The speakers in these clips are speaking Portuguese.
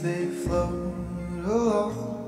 they float along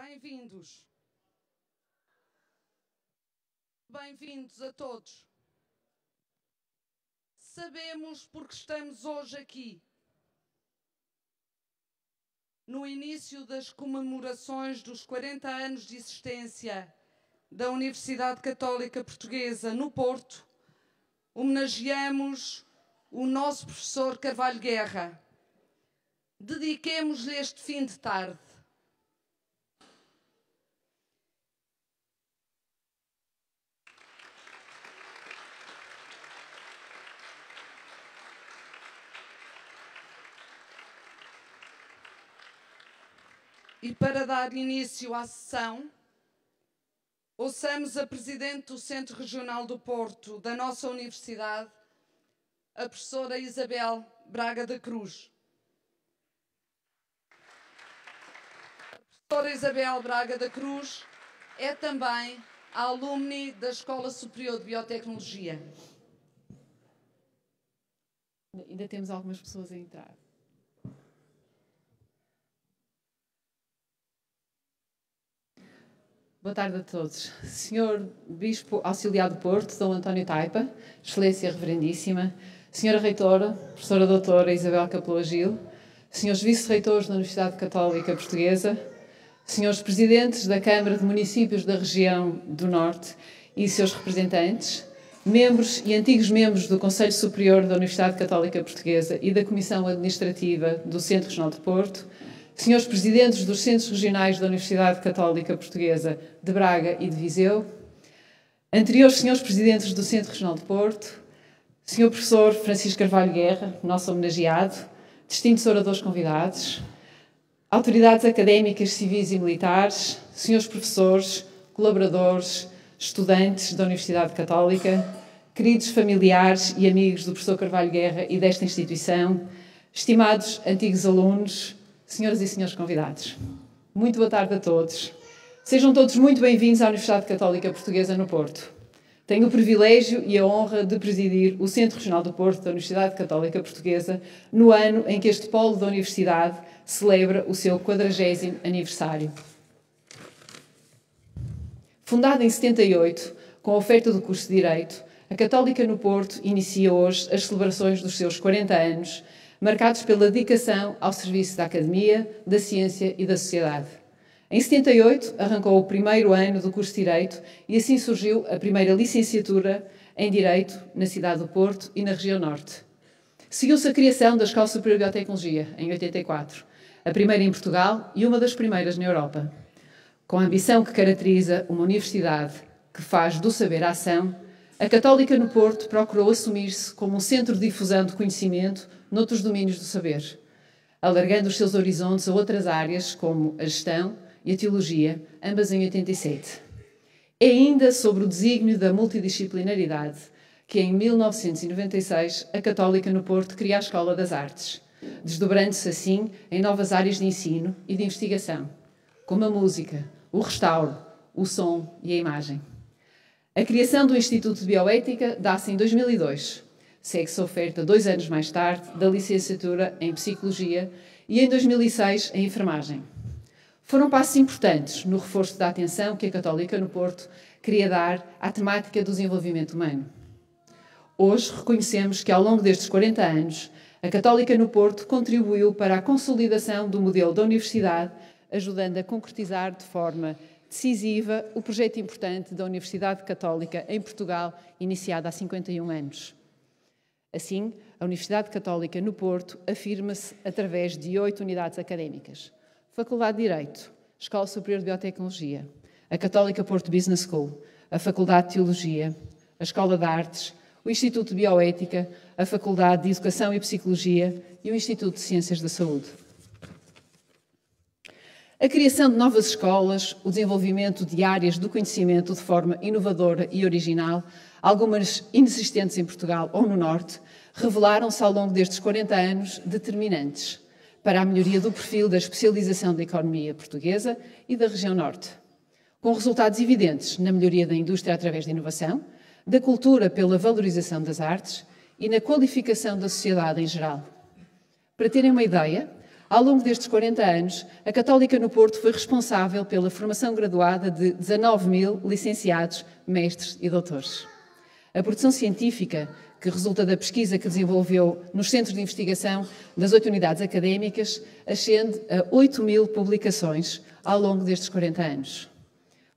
Bem-vindos. Bem-vindos a todos. Sabemos porque estamos hoje aqui. No início das comemorações dos 40 anos de existência da Universidade Católica Portuguesa no Porto, homenageamos o nosso professor Carvalho Guerra. Dediquemos-lhe este fim de tarde E para dar início à sessão, ouçamos a Presidente do Centro Regional do Porto da nossa Universidade, a professora Isabel Braga da Cruz. A professora Isabel Braga da Cruz é também a alumni da Escola Superior de Biotecnologia. Ainda temos algumas pessoas a entrar. Boa tarde a todos. Senhor Bispo Auxiliar do Porto, Dom António Taipa, Excelência Reverendíssima, Senhora Reitora, Professora Doutora Isabel Capelou Gil, Senhores Vice-Reitores da Universidade Católica Portuguesa, Senhores Presidentes da Câmara de Municípios da Região do Norte e seus representantes, membros e antigos membros do Conselho Superior da Universidade Católica Portuguesa e da Comissão Administrativa do Centro Regional de Porto, senhores presidentes dos centros regionais da Universidade Católica Portuguesa de Braga e de Viseu, anteriores senhores presidentes do Centro Regional de Porto, senhor professor Francisco Carvalho Guerra, nosso homenageado, distintos oradores convidados, autoridades académicas, civis e militares, senhores professores, colaboradores, estudantes da Universidade Católica, queridos familiares e amigos do professor Carvalho Guerra e desta instituição, estimados antigos alunos, senhoras e senhores convidados. Muito boa tarde a todos. Sejam todos muito bem-vindos à Universidade Católica Portuguesa no Porto. Tenho o privilégio e a honra de presidir o Centro Regional do Porto da Universidade Católica Portuguesa no ano em que este polo da Universidade celebra o seu 40 aniversário. Fundada em 78, com a oferta do curso de Direito, a Católica no Porto inicia hoje as celebrações dos seus 40 anos marcados pela dedicação ao serviço da academia, da ciência e da sociedade. Em 78, arrancou o primeiro ano do curso de Direito e assim surgiu a primeira licenciatura em Direito na cidade do Porto e na região Norte. Seguiu-se a criação da Escola Superior de Biotecnologia, em 84, a primeira em Portugal e uma das primeiras na Europa. Com a ambição que caracteriza uma universidade que faz do saber a ação, a Católica no Porto procurou assumir-se como um centro de difusão de conhecimento noutros domínios do saber, alargando os seus horizontes a outras áreas como a gestão e a teologia, ambas em 87. É ainda sobre o desígnio da multidisciplinaridade que em 1996 a Católica no Porto cria a Escola das Artes, desdobrando-se assim em novas áreas de ensino e de investigação, como a música, o restauro, o som e a imagem. A criação do Instituto de Bioética dá-se em 2002, segue-se a oferta dois anos mais tarde da licenciatura em Psicologia e em 2006 em Enfermagem. Foram passos importantes no reforço da atenção que a Católica no Porto queria dar à temática do desenvolvimento humano. Hoje reconhecemos que ao longo destes 40 anos, a Católica no Porto contribuiu para a consolidação do modelo da universidade, ajudando a concretizar de forma decisiva o projeto importante da Universidade Católica em Portugal, iniciado há 51 anos. Assim, a Universidade Católica no Porto afirma-se através de oito unidades académicas: Faculdade de Direito, Escola Superior de Biotecnologia, a Católica Porto Business School, a Faculdade de Teologia, a Escola de Artes, o Instituto de Bioética, a Faculdade de Educação e Psicologia e o Instituto de Ciências da Saúde. A criação de novas escolas, o desenvolvimento de áreas do conhecimento de forma inovadora e original algumas inexistentes em Portugal ou no Norte, revelaram-se ao longo destes 40 anos determinantes para a melhoria do perfil da especialização da economia portuguesa e da região Norte, com resultados evidentes na melhoria da indústria através da inovação, da cultura pela valorização das artes e na qualificação da sociedade em geral. Para terem uma ideia, ao longo destes 40 anos, a Católica no Porto foi responsável pela formação graduada de 19 mil licenciados, mestres e doutores. A produção científica, que resulta da pesquisa que desenvolveu nos centros de investigação das oito unidades académicas, ascende a 8 mil publicações ao longo destes 40 anos,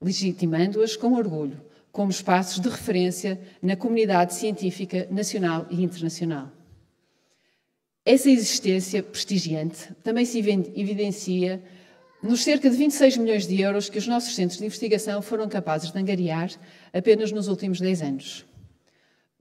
legitimando-as com orgulho como espaços de referência na comunidade científica nacional e internacional. Essa existência prestigiante também se evidencia nos cerca de 26 milhões de euros que os nossos centros de investigação foram capazes de angariar apenas nos últimos 10 anos.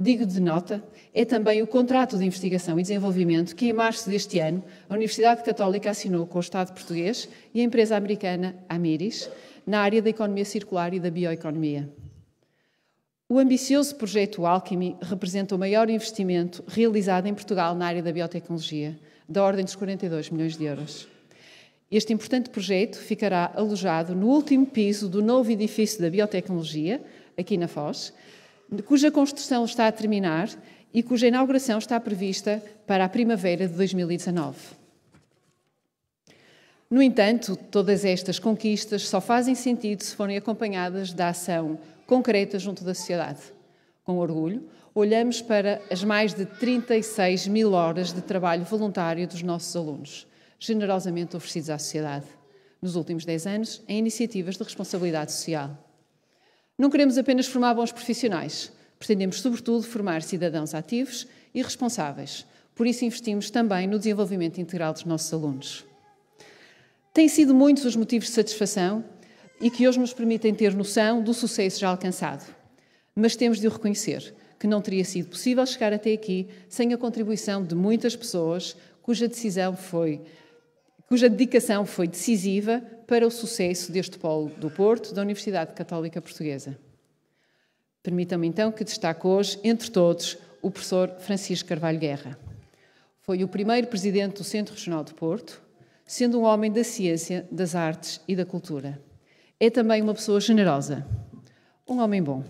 Digo de nota, é também o contrato de investigação e desenvolvimento que, em março deste ano, a Universidade Católica assinou com o Estado português e a empresa americana Amiris, na área da economia circular e da bioeconomia. O ambicioso projeto Alchemy representa o maior investimento realizado em Portugal na área da biotecnologia, da ordem dos 42 milhões de euros. Este importante projeto ficará alojado no último piso do novo edifício da biotecnologia, aqui na Foz, cuja construção está a terminar e cuja inauguração está prevista para a primavera de 2019. No entanto, todas estas conquistas só fazem sentido se forem acompanhadas da ação concreta junto da sociedade. Com orgulho, olhamos para as mais de 36 mil horas de trabalho voluntário dos nossos alunos, generosamente oferecidos à sociedade, nos últimos 10 anos, em iniciativas de responsabilidade social. Não queremos apenas formar bons profissionais, pretendemos, sobretudo, formar cidadãos ativos e responsáveis. Por isso, investimos também no desenvolvimento integral dos nossos alunos. Têm sido muitos os motivos de satisfação e que hoje nos permitem ter noção do sucesso já alcançado. Mas temos de o reconhecer que não teria sido possível chegar até aqui sem a contribuição de muitas pessoas cuja decisão foi, cuja dedicação foi decisiva para o sucesso deste polo do Porto da Universidade Católica Portuguesa. Permitam-me então que destaque hoje, entre todos, o professor Francisco Carvalho Guerra. Foi o primeiro presidente do Centro Regional do Porto, sendo um homem da ciência, das artes e da cultura. É também uma pessoa generosa, um homem bom.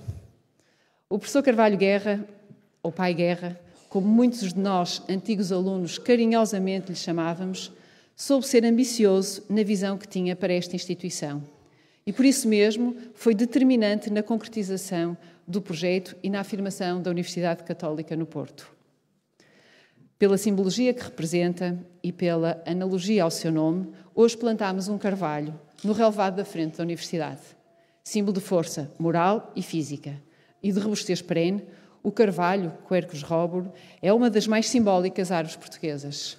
O professor Carvalho Guerra, ou Pai Guerra, como muitos de nós, antigos alunos, carinhosamente lhe chamávamos, soube ser ambicioso na visão que tinha para esta instituição. E por isso mesmo foi determinante na concretização do projeto e na afirmação da Universidade Católica no Porto. Pela simbologia que representa e pela analogia ao seu nome, hoje plantámos um carvalho no relevado da frente da Universidade. Símbolo de força moral e física e de robustez perene, o carvalho, Quercus robur, é uma das mais simbólicas árvores portuguesas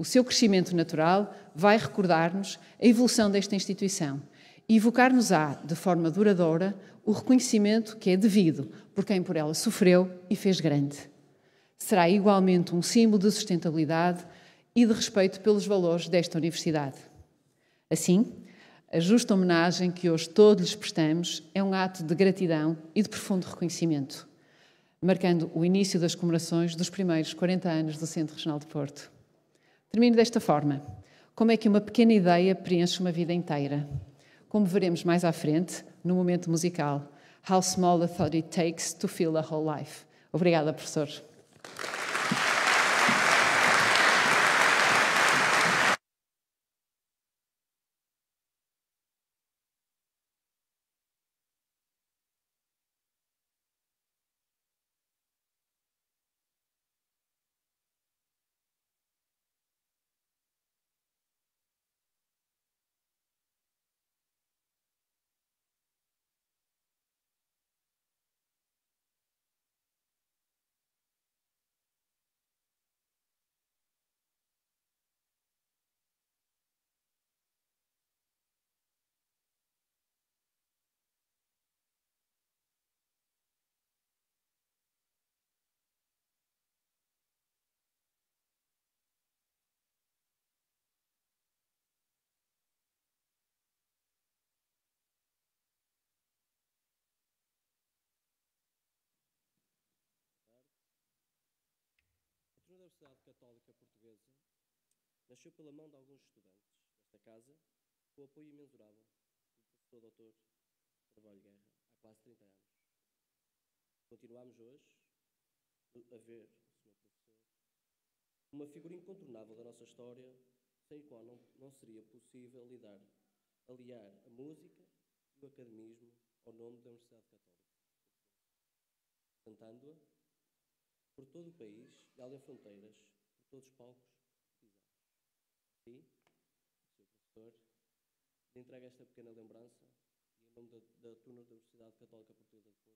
o seu crescimento natural, vai recordar-nos a evolução desta instituição e evocar-nos-á, de forma duradoura, o reconhecimento que é devido por quem por ela sofreu e fez grande. Será igualmente um símbolo de sustentabilidade e de respeito pelos valores desta Universidade. Assim, a justa homenagem que hoje todos lhes prestamos é um ato de gratidão e de profundo reconhecimento, marcando o início das comemorações dos primeiros 40 anos do Centro Regional de Porto. Termino desta forma. Como é que uma pequena ideia preenche uma vida inteira? Como veremos mais à frente, no momento musical, How Small a Thought It Takes to Fill a Whole Life. Obrigada, professor. Universidade Católica Portuguesa nasceu pela mão de alguns estudantes desta casa, com o apoio imensurável do professor doutor Carvalho Guerra, há quase 30 anos. Continuamos hoje a ver, senhor professor, uma figura incontornável da nossa história, sem a qual não, não seria possível lidar, aliar a música e o academismo ao nome da Universidade Católica. Cantando-a, por todo o país e além fronteiras, por todos os palcos pisados. Sim, Sr. Professor, lhe entrego esta pequena lembrança e em nome da, da Turma da Universidade Católica Portuguesa de Porto,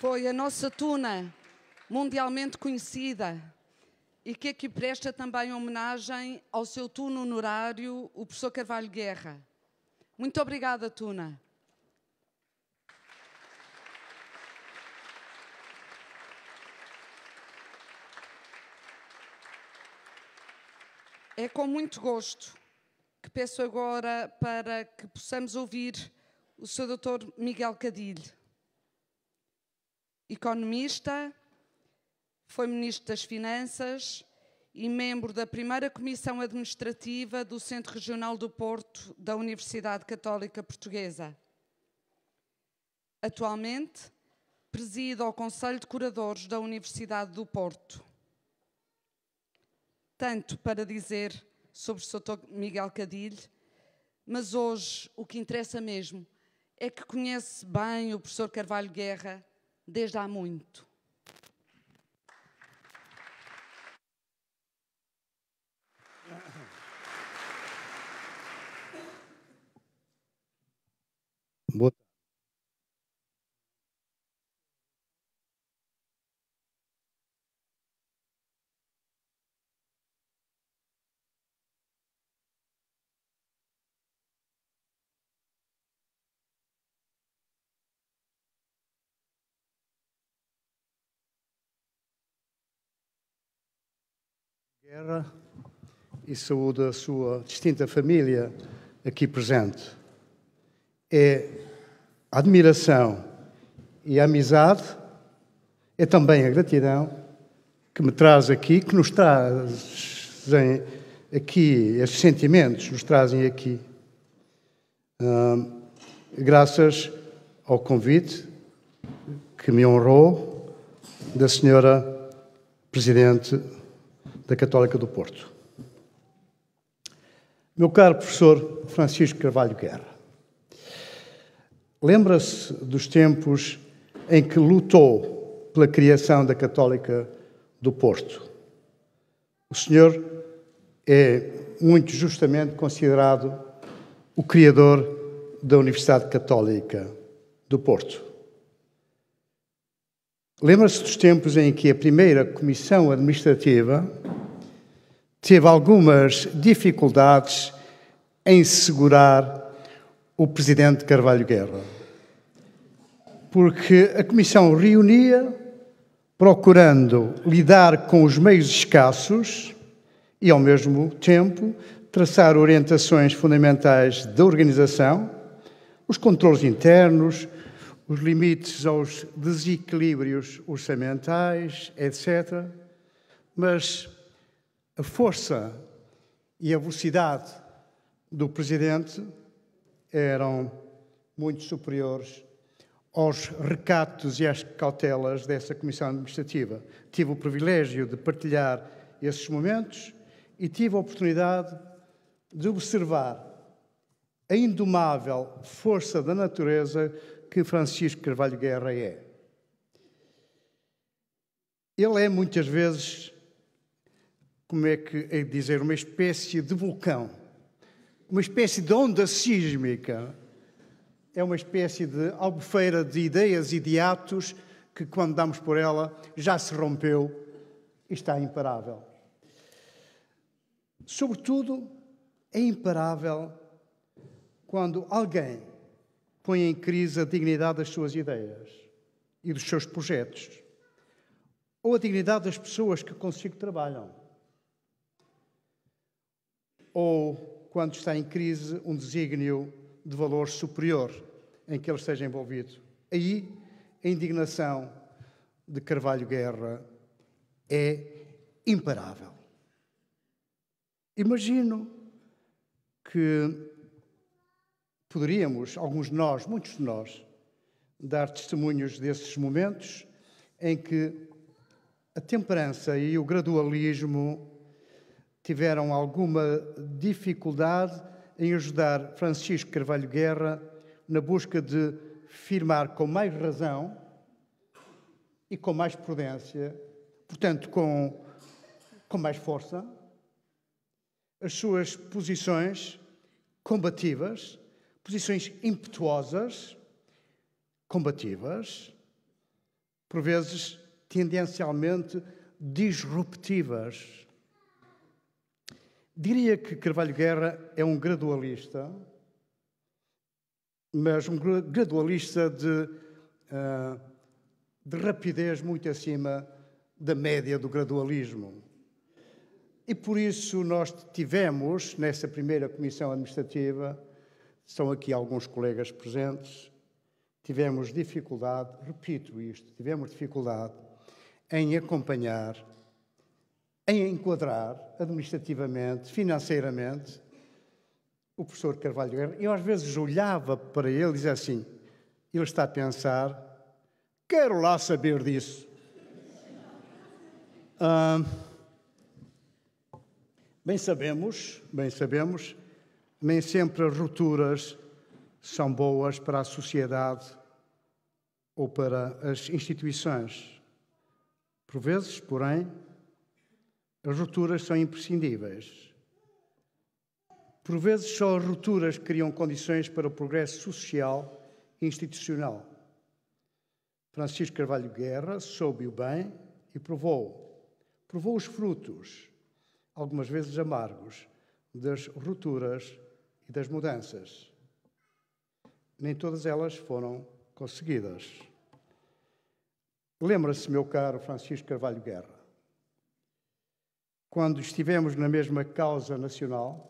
Foi a nossa tuna, mundialmente conhecida, e que aqui presta também homenagem ao seu tuno honorário, o professor Carvalho Guerra. Muito obrigada, Tuna. É com muito gosto que peço agora para que possamos ouvir o Sr. Dr. Miguel Cadilho economista, foi ministro das Finanças e membro da primeira comissão administrativa do Centro Regional do Porto da Universidade Católica Portuguesa. Atualmente, preside o Conselho de Curadores da Universidade do Porto. Tanto para dizer sobre o Sr. Miguel Cadilho, mas hoje o que interessa mesmo é que conhece bem o professor Carvalho Guerra desde há muito. Boa Guerra e saúde a sua distinta família aqui presente. É a admiração e a amizade, é também a gratidão que me traz aqui, que nos trazem aqui, estes sentimentos nos trazem aqui. Hum, graças ao convite que me honrou da senhora Presidente da Católica do Porto. Meu caro professor Francisco Carvalho Guerra, lembra-se dos tempos em que lutou pela criação da Católica do Porto. O senhor é muito justamente considerado o criador da Universidade Católica do Porto. Lembra-se dos tempos em que a primeira comissão administrativa teve algumas dificuldades em segurar o presidente Carvalho Guerra. Porque a comissão reunia procurando lidar com os meios escassos e, ao mesmo tempo, traçar orientações fundamentais da organização, os controles internos, os limites aos desequilíbrios orçamentais, etc. Mas a força e a velocidade do Presidente eram muito superiores aos recatos e às cautelas dessa Comissão Administrativa. Tive o privilégio de partilhar esses momentos e tive a oportunidade de observar a indomável força da natureza que Francisco Carvalho Guerra é. Ele é muitas vezes, como é que é dizer, uma espécie de vulcão, uma espécie de onda sísmica, é uma espécie de albufeira de ideias e de atos que, quando damos por ela, já se rompeu e está imparável. Sobretudo, é imparável quando alguém põe em crise a dignidade das suas ideias e dos seus projetos, ou a dignidade das pessoas que consigo trabalham, ou quando está em crise um desígnio de valor superior em que ele esteja envolvido. Aí a indignação de Carvalho Guerra é imparável. Imagino que poderíamos, alguns de nós, muitos de nós, dar testemunhos desses momentos em que a temperança e o gradualismo tiveram alguma dificuldade em ajudar Francisco Carvalho Guerra na busca de firmar com mais razão e com mais prudência, portanto, com, com mais força, as suas posições combativas posições impetuosas, combativas, por vezes tendencialmente disruptivas. Diria que Carvalho Guerra é um gradualista, mas um gradualista de, ah, de rapidez muito acima da média do gradualismo. E por isso nós tivemos, nessa primeira comissão administrativa, são aqui alguns colegas presentes. Tivemos dificuldade, repito isto, tivemos dificuldade em acompanhar, em enquadrar administrativamente, financeiramente, o professor Carvalho Guerra. Eu às vezes olhava para ele e dizia assim: ele está a pensar, quero lá saber disso. Ah, bem sabemos, bem sabemos nem sempre as rupturas são boas para a sociedade ou para as instituições. Por vezes, porém, as rupturas são imprescindíveis. Por vezes, só as rupturas criam condições para o progresso social e institucional. Francisco Carvalho Guerra soube o bem e provou. Provou os frutos, algumas vezes amargos, das rupturas e das mudanças. Nem todas elas foram conseguidas. Lembra-se, meu caro Francisco Carvalho Guerra, quando estivemos na mesma causa nacional,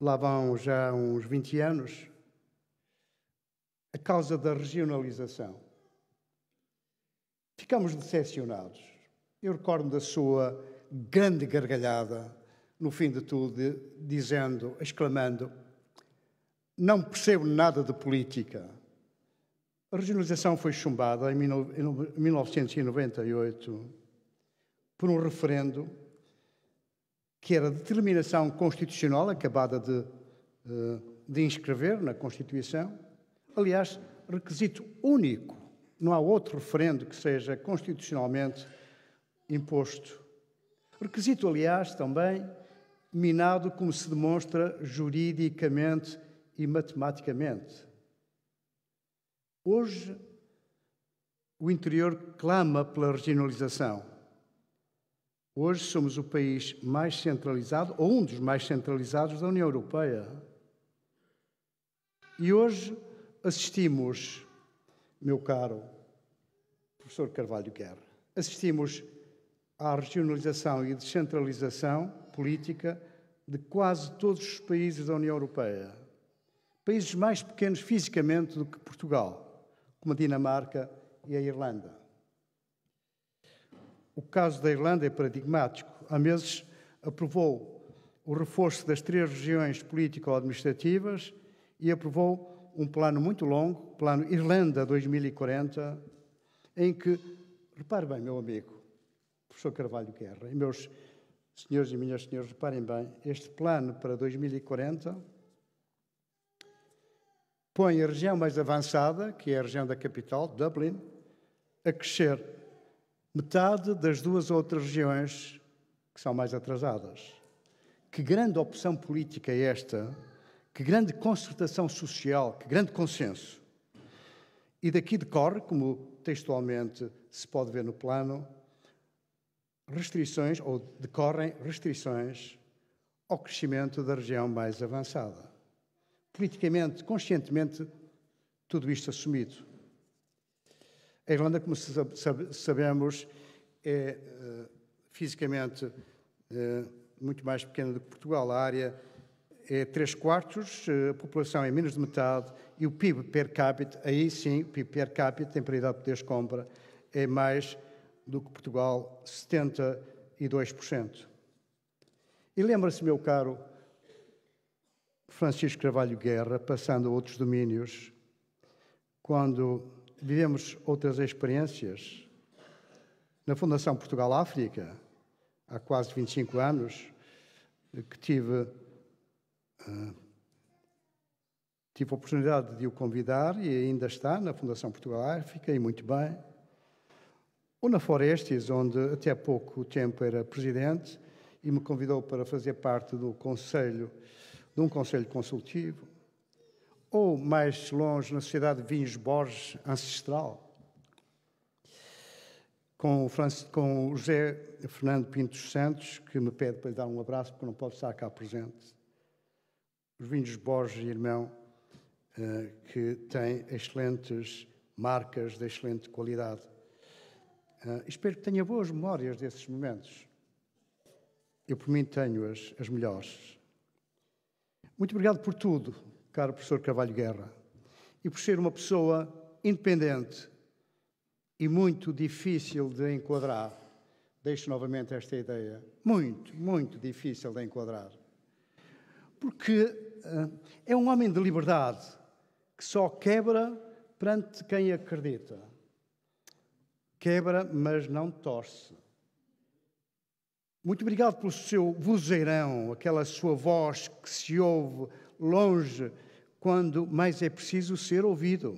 lá vão já uns 20 anos, a causa da regionalização. Ficamos decepcionados. Eu recordo da sua grande gargalhada no fim de tudo, dizendo, exclamando: Não percebo nada de política. A regionalização foi chumbada em 1998 por um referendo que era determinação constitucional acabada de, eh, de inscrever na Constituição. Aliás, requisito único. Não há outro referendo que seja constitucionalmente imposto. Requisito, aliás, também minado como se demonstra juridicamente e matematicamente. Hoje, o interior clama pela regionalização. Hoje somos o país mais centralizado, ou um dos mais centralizados da União Europeia. E hoje assistimos, meu caro professor Carvalho Guerra, assistimos à regionalização e descentralização política de quase todos os países da União Europeia. Países mais pequenos fisicamente do que Portugal, como a Dinamarca e a Irlanda. O caso da Irlanda é paradigmático. Há meses aprovou o reforço das três regiões político-administrativas e aprovou um plano muito longo, plano Irlanda 2040, em que, repare bem, meu amigo, professor Carvalho Guerra, e meus Senhores e minhas senhores, reparem bem, este plano para 2040 põe a região mais avançada, que é a região da capital, Dublin, a crescer metade das duas outras regiões que são mais atrasadas. Que grande opção política é esta, que grande concertação social, que grande consenso. E daqui decorre, como textualmente se pode ver no plano, restrições ou decorrem restrições ao crescimento da região mais avançada. Politicamente, conscientemente, tudo isto assumido. A Irlanda, como sabemos, é eh, fisicamente eh, muito mais pequena do que Portugal. A área é 3 quartos, eh, a população é menos de metade e o PIB per capita, aí sim, o PIB per capita, em paridade de poderes de compra, é mais do que Portugal, 72%. E lembra-se, meu caro Francisco Carvalho Guerra, passando a outros domínios, quando vivemos outras experiências, na Fundação Portugal África, há quase 25 anos, que tive, eh, tive a oportunidade de o convidar e ainda está na Fundação Portugal África, e muito bem ou na Forestes, onde até há pouco tempo era presidente, e me convidou para fazer parte do conselho, de um conselho consultivo, ou mais longe, na Sociedade Vinhos Borges Ancestral, com o, com o José Fernando Pinto Santos, que me pede para lhe dar um abraço, porque não pode estar cá presente. Os Vinhos Borges, irmão, eh, que tem excelentes marcas de excelente qualidade. Uh, espero que tenha boas memórias desses momentos. Eu, por mim, tenho as, as melhores. Muito obrigado por tudo, caro professor Carvalho Guerra, e por ser uma pessoa independente e muito difícil de enquadrar. Deixo novamente esta ideia. Muito, muito difícil de enquadrar. Porque uh, é um homem de liberdade que só quebra perante quem acredita quebra, mas não torce. Muito obrigado pelo seu vozeirão, aquela sua voz que se ouve longe quando mais é preciso ser ouvido.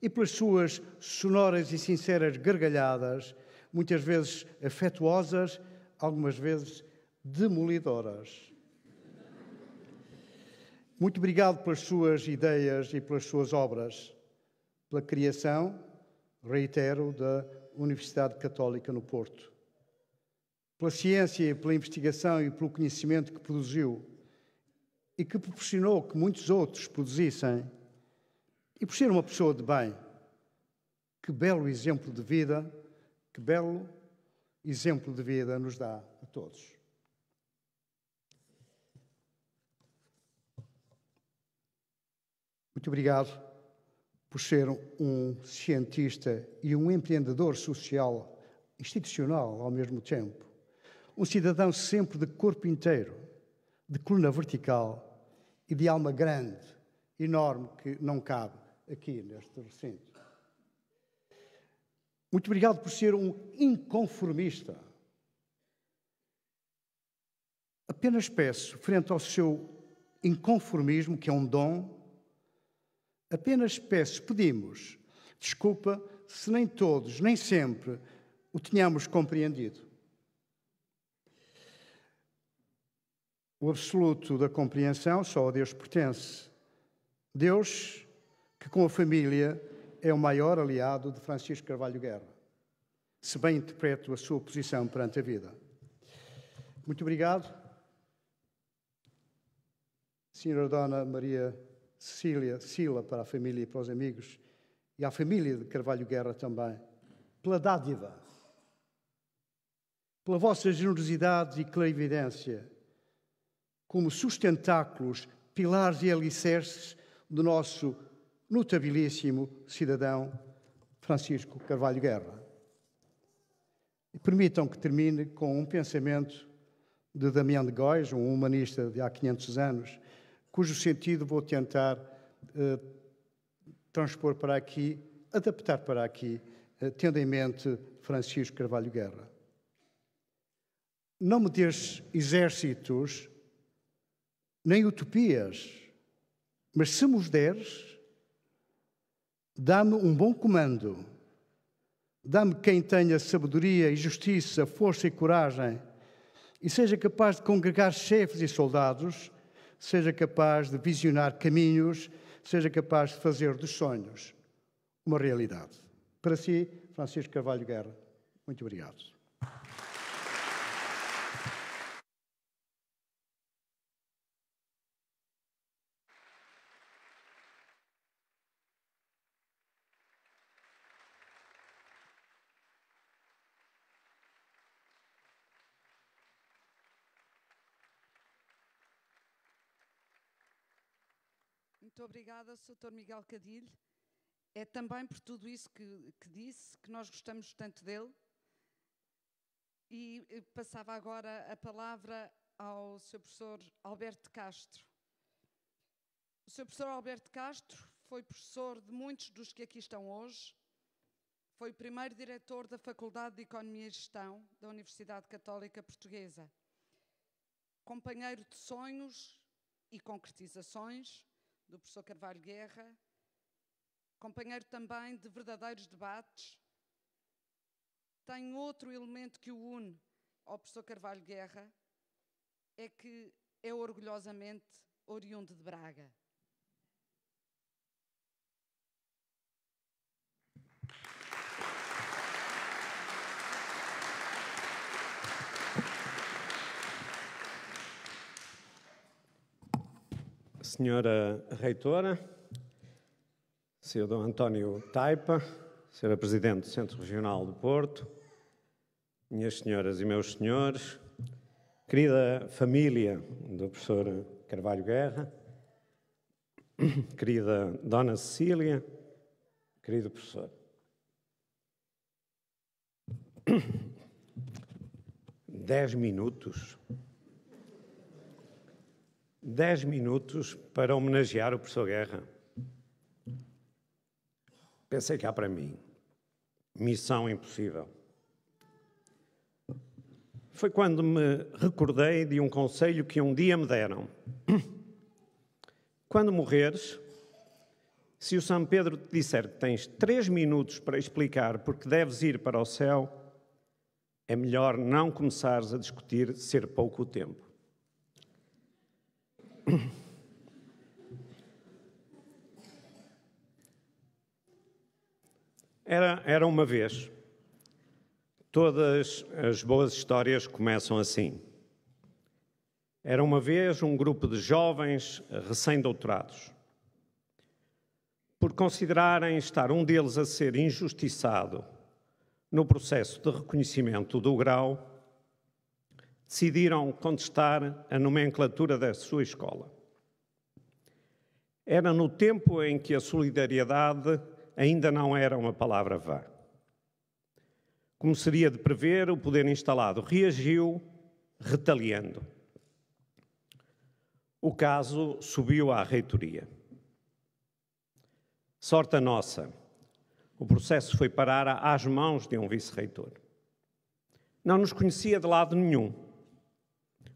E pelas suas sonoras e sinceras gargalhadas, muitas vezes afetuosas, algumas vezes demolidoras. Muito obrigado pelas suas ideias e pelas suas obras, pela criação reitero, da Universidade Católica no Porto. Pela ciência, pela investigação e pelo conhecimento que produziu e que proporcionou que muitos outros produzissem, e por ser uma pessoa de bem. Que belo exemplo de vida, que belo exemplo de vida nos dá a todos. Muito obrigado por ser um cientista e um empreendedor social institucional ao mesmo tempo, um cidadão sempre de corpo inteiro, de coluna vertical e de alma grande, enorme, que não cabe aqui neste recinto. Muito obrigado por ser um inconformista. Apenas peço, frente ao seu inconformismo, que é um dom, Apenas peço, pedimos desculpa se nem todos, nem sempre o tenhamos compreendido. O absoluto da compreensão só a Deus pertence. Deus, que com a família é o maior aliado de Francisco Carvalho Guerra, se bem interpreto a sua posição perante a vida. Muito obrigado. Senhora Dona Maria Cecília, Sila para a família e para os amigos, e à família de Carvalho Guerra também, pela dádiva, pela vossa generosidade e clarividência, como sustentáculos, pilares e alicerces do nosso notabilíssimo cidadão Francisco Carvalho Guerra. E permitam que termine com um pensamento de Damião de Góis, um humanista de há 500 anos, cujo sentido vou tentar eh, transpor para aqui, adaptar para aqui, eh, tendo em mente Francisco Carvalho Guerra. Não me des exércitos nem utopias, mas se me os deres, dá-me um bom comando. Dá-me quem tenha sabedoria e justiça, força e coragem, e seja capaz de congregar chefes e soldados seja capaz de visionar caminhos, seja capaz de fazer dos sonhos uma realidade. Para si, Francisco Carvalho Guerra, muito obrigado. obrigada, Sr. Miguel Cadilho. É também por tudo isso que, que disse que nós gostamos tanto dele. E passava agora a palavra ao Sr. Professor Alberto Castro. O Sr. Professor Alberto Castro foi professor de muitos dos que aqui estão hoje. Foi o primeiro diretor da Faculdade de Economia e Gestão da Universidade Católica Portuguesa. Companheiro de sonhos e concretizações, do professor Carvalho Guerra, companheiro também de verdadeiros debates, tem outro elemento que o une ao professor Carvalho Guerra, é que é orgulhosamente oriundo de Braga. Senhora Reitora, Sr. Dom António Taipa, Sra. Presidente do Centro Regional do Porto, minhas senhoras e meus senhores, querida família do professor Carvalho Guerra, querida Dona Cecília, querido professor. Dez minutos. 10 minutos para homenagear o professor Guerra. Pensei cá para mim. Missão impossível. Foi quando me recordei de um conselho que um dia me deram. Quando morreres, se o São Pedro te disser que tens três minutos para explicar porque deves ir para o céu, é melhor não começares a discutir ser pouco o tempo. Era, era uma vez. Todas as boas histórias começam assim. Era uma vez um grupo de jovens recém-doutorados. Por considerarem estar um deles a ser injustiçado no processo de reconhecimento do grau, decidiram contestar a nomenclatura da sua escola. Era no tempo em que a solidariedade ainda não era uma palavra vã. Como seria de prever, o poder instalado reagiu retaliando. O caso subiu à reitoria. Sorte a nossa, o processo foi parar às mãos de um vice-reitor. Não nos conhecia de lado nenhum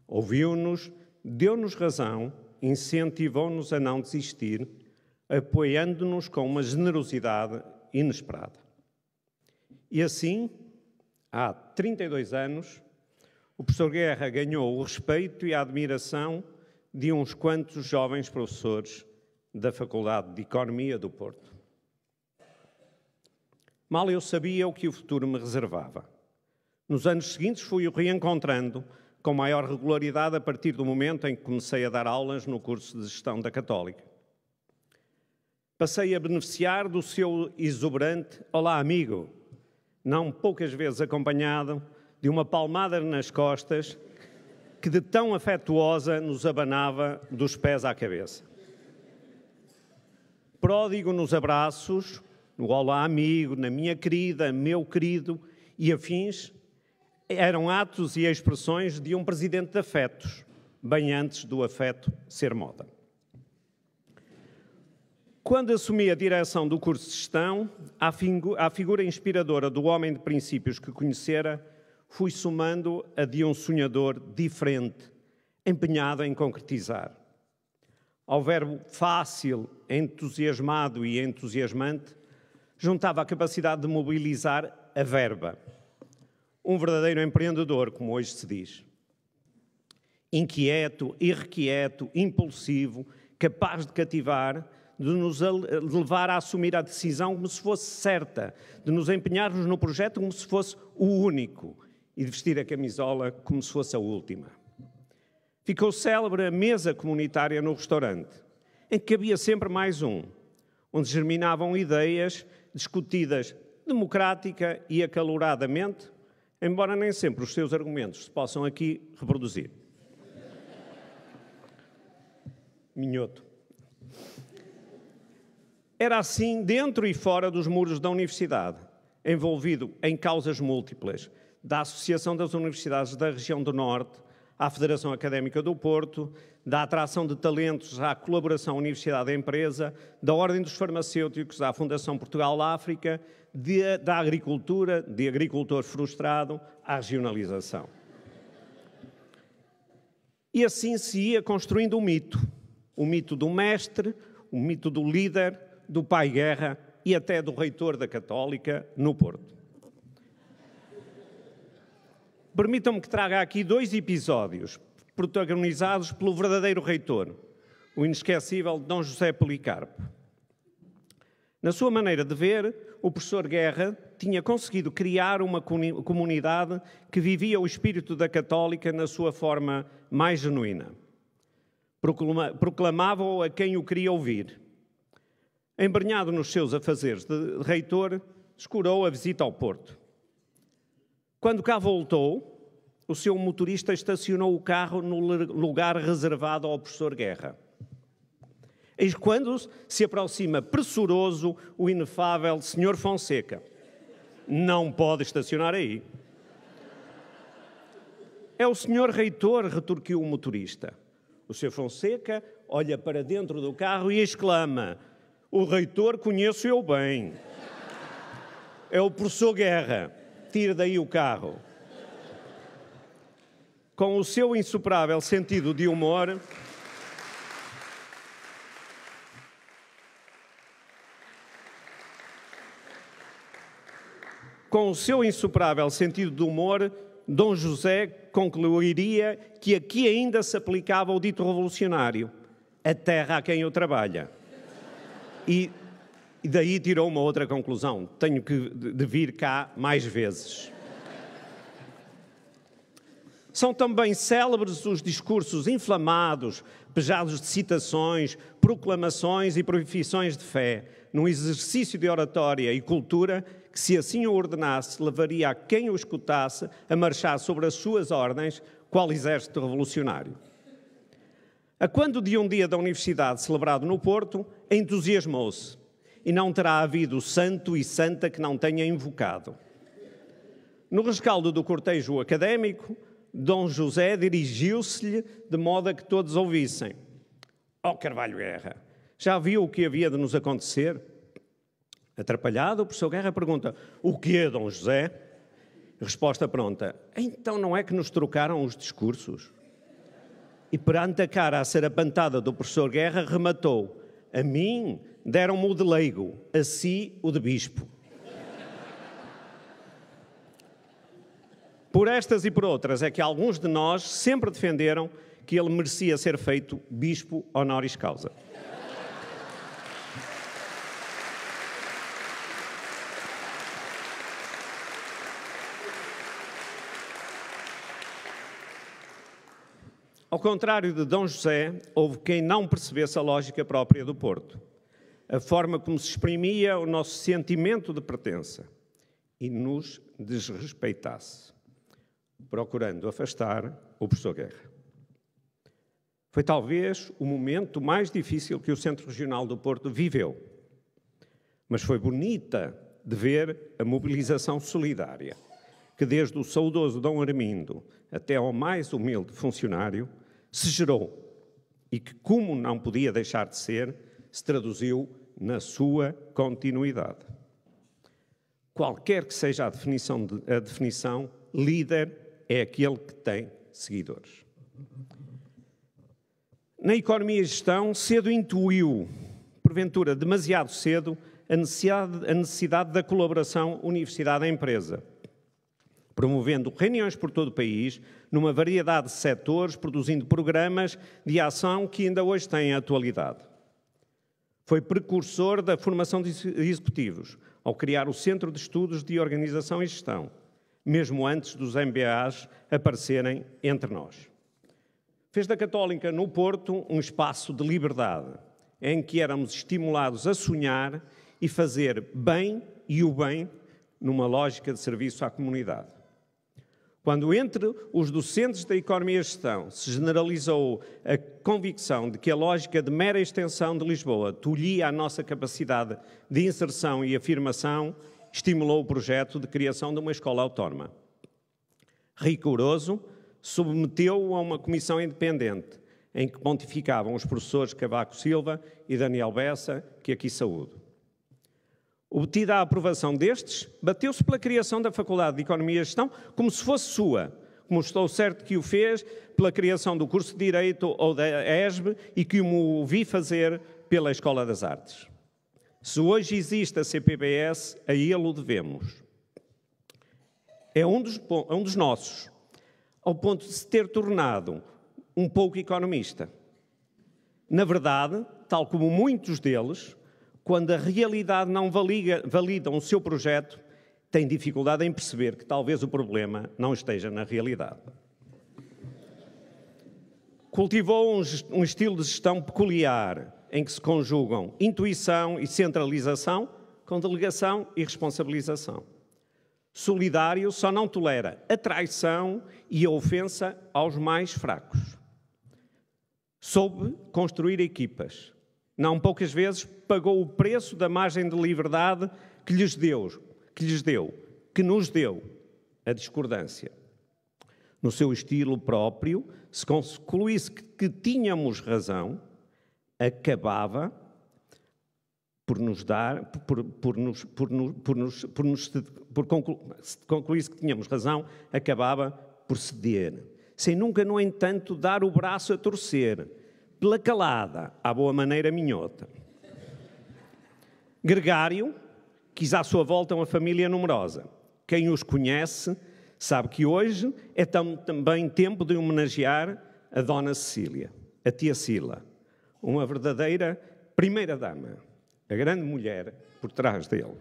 Ouviu-nos, deu-nos razão, incentivou-nos a não desistir, apoiando-nos com uma generosidade inesperada. E assim, há 32 anos, o professor Guerra ganhou o respeito e a admiração de uns quantos jovens professores da Faculdade de Economia do Porto. Mal eu sabia o que o futuro me reservava. Nos anos seguintes fui o reencontrando com maior regularidade a partir do momento em que comecei a dar aulas no curso de gestão da Católica. Passei a beneficiar do seu exuberante Olá, amigo, não poucas vezes acompanhado de uma palmada nas costas que de tão afetuosa nos abanava dos pés à cabeça. Pródigo nos abraços, no Olá, amigo, na minha querida, meu querido e afins, eram atos e expressões de um presidente de afetos, bem antes do afeto ser moda. Quando assumi a direção do curso de gestão, à, figura inspiradora do homem de princípios que conhecera, fui somando a de um sonhador diferente, empenhado em concretizar. Ao verbo fácil, entusiasmado e entusiasmante, juntava a capacidade de mobilizar a verba um verdadeiro empreendedor, como hoje se diz. Inquieto, irrequieto, impulsivo, capaz de cativar, de nos levar a assumir a decisão como se fosse certa, de nos empenharmos no projeto como se fosse o único e de vestir a camisola como se fosse a última. Ficou célebre a mesa comunitária no restaurante, em que havia sempre mais um, onde germinavam ideias discutidas democrática e acaloradamente embora nem sempre os seus argumentos se possam aqui reproduzir. Minhoto. Era assim dentro e fora dos muros da universidade, envolvido em causas múltiplas, da Associação das Universidades da Região do Norte, à Federação Académica do Porto, da atração de talentos à colaboração Universidade-Empresa, da Ordem dos Farmacêuticos à Fundação Portugal-África, de, da agricultura, de agricultor frustrado, à regionalização. E assim se ia construindo o um mito. O mito do mestre, o mito do líder, do pai guerra e até do reitor da Católica no Porto. Permitam-me que traga aqui dois episódios protagonizados pelo verdadeiro reitor, o inesquecível Dom José Policarpo. Na sua maneira de ver, o professor Guerra tinha conseguido criar uma comunidade que vivia o espírito da católica na sua forma mais genuína. Proclamava-o a quem o queria ouvir. Embrenhado nos seus afazeres de reitor, escurou a visita ao Porto. Quando cá voltou, o seu motorista estacionou o carro no lugar reservado ao professor Guerra. Eis quando se aproxima pressuroso o inefável Senhor Fonseca. Não pode estacionar aí. É o senhor reitor, retorquiu o motorista. O senhor Fonseca olha para dentro do carro e exclama: O reitor conheço eu bem. É o professor Guerra. Tire daí o carro. Com o seu insuperável sentido de humor. com o seu insuperável sentido de humor, Dom José concluiria que aqui ainda se aplicava o dito revolucionário: a terra a quem eu trabalho. E daí tirou uma outra conclusão: tenho que de vir cá mais vezes. São também célebres os discursos inflamados, pejados de citações, proclamações e profissões de fé, num exercício de oratória e cultura que, se assim o ordenasse, levaria a quem o escutasse a marchar sobre as suas ordens, qual exército revolucionário. A quando de um dia da universidade celebrado no Porto, entusiasmou-se, e não terá havido santo e santa que não tenha invocado. No rescaldo do cortejo académico, Dom José dirigiu-se-lhe de modo a que todos ouvissem: Ó oh, Carvalho Guerra, já viu o que havia de nos acontecer? Atrapalhado, o professor Guerra pergunta: O que é, Dom José? Resposta pronta: Então não é que nos trocaram os discursos? E perante a cara a ser apantada do professor Guerra, rematou: A mim deram-me o de leigo, a si o de bispo. Por estas e por outras é que alguns de nós sempre defenderam que ele merecia ser feito bispo honoris causa. Ao contrário de Dom José, houve quem não percebesse a lógica própria do Porto, a forma como se exprimia o nosso sentimento de pertença e nos desrespeitasse, procurando afastar o professor Guerra. Foi talvez o momento mais difícil que o Centro Regional do Porto viveu, mas foi bonita de ver a mobilização solidária que desde o saudoso Dom Armindo até ao mais humilde funcionário se gerou e que, como não podia deixar de ser, se traduziu na sua continuidade. Qualquer que seja a definição, de, a definição líder é aquele que tem seguidores. Na economia e gestão, cedo intuiu, porventura demasiado cedo, a necessidade, a necessidade da colaboração universidade-empresa promovendo reuniões por todo o país, numa variedade de setores, produzindo programas de ação que ainda hoje têm atualidade. Foi precursor da formação de executivos, ao criar o Centro de Estudos de Organização e Gestão, mesmo antes dos MBAs aparecerem entre nós. Fez da Católica, no Porto, um espaço de liberdade, em que éramos estimulados a sonhar e fazer bem e o bem numa lógica de serviço à comunidade. Quando entre os docentes da economia e gestão se generalizou a convicção de que a lógica de mera extensão de Lisboa tolhia a nossa capacidade de inserção e afirmação, estimulou o projeto de criação de uma escola autónoma. Rigoroso, submeteu-o a uma comissão independente, em que pontificavam os professores Cavaco Silva e Daniel Bessa, que aqui saúdo obtida a aprovação destes, bateu-se pela criação da Faculdade de Economia e Gestão como se fosse sua, como estou certo que o fez pela criação do curso de Direito ou da ESB e que o vi fazer pela Escola das Artes. Se hoje existe a CPBS, a ele o devemos. É um dos, é um dos nossos, ao ponto de se ter tornado um pouco economista. Na verdade, tal como muitos deles, quando a realidade não valiga, valida o seu projeto, tem dificuldade em perceber que talvez o problema não esteja na realidade. Cultivou um, um estilo de gestão peculiar, em que se conjugam intuição e centralização com delegação e responsabilização. Solidário só não tolera a traição e a ofensa aos mais fracos. Soube construir equipas, não poucas vezes pagou o preço da margem de liberdade que lhes deu, que lhes deu, que nos deu a discordância. No seu estilo próprio, se concluísse que tínhamos razão, acabava por nos dar, por, por, nos, por, nos, por, nos, por, nos, por se concluísse que tínhamos razão, acabava por ceder, sem nunca, no entanto, dar o braço a torcer, pela calada, à boa maneira minhota. Gregário quis à sua volta uma família numerosa. Quem os conhece sabe que hoje é tam também tempo de homenagear a Dona Cecília, a tia Sila, uma verdadeira primeira dama, a grande mulher por trás dele.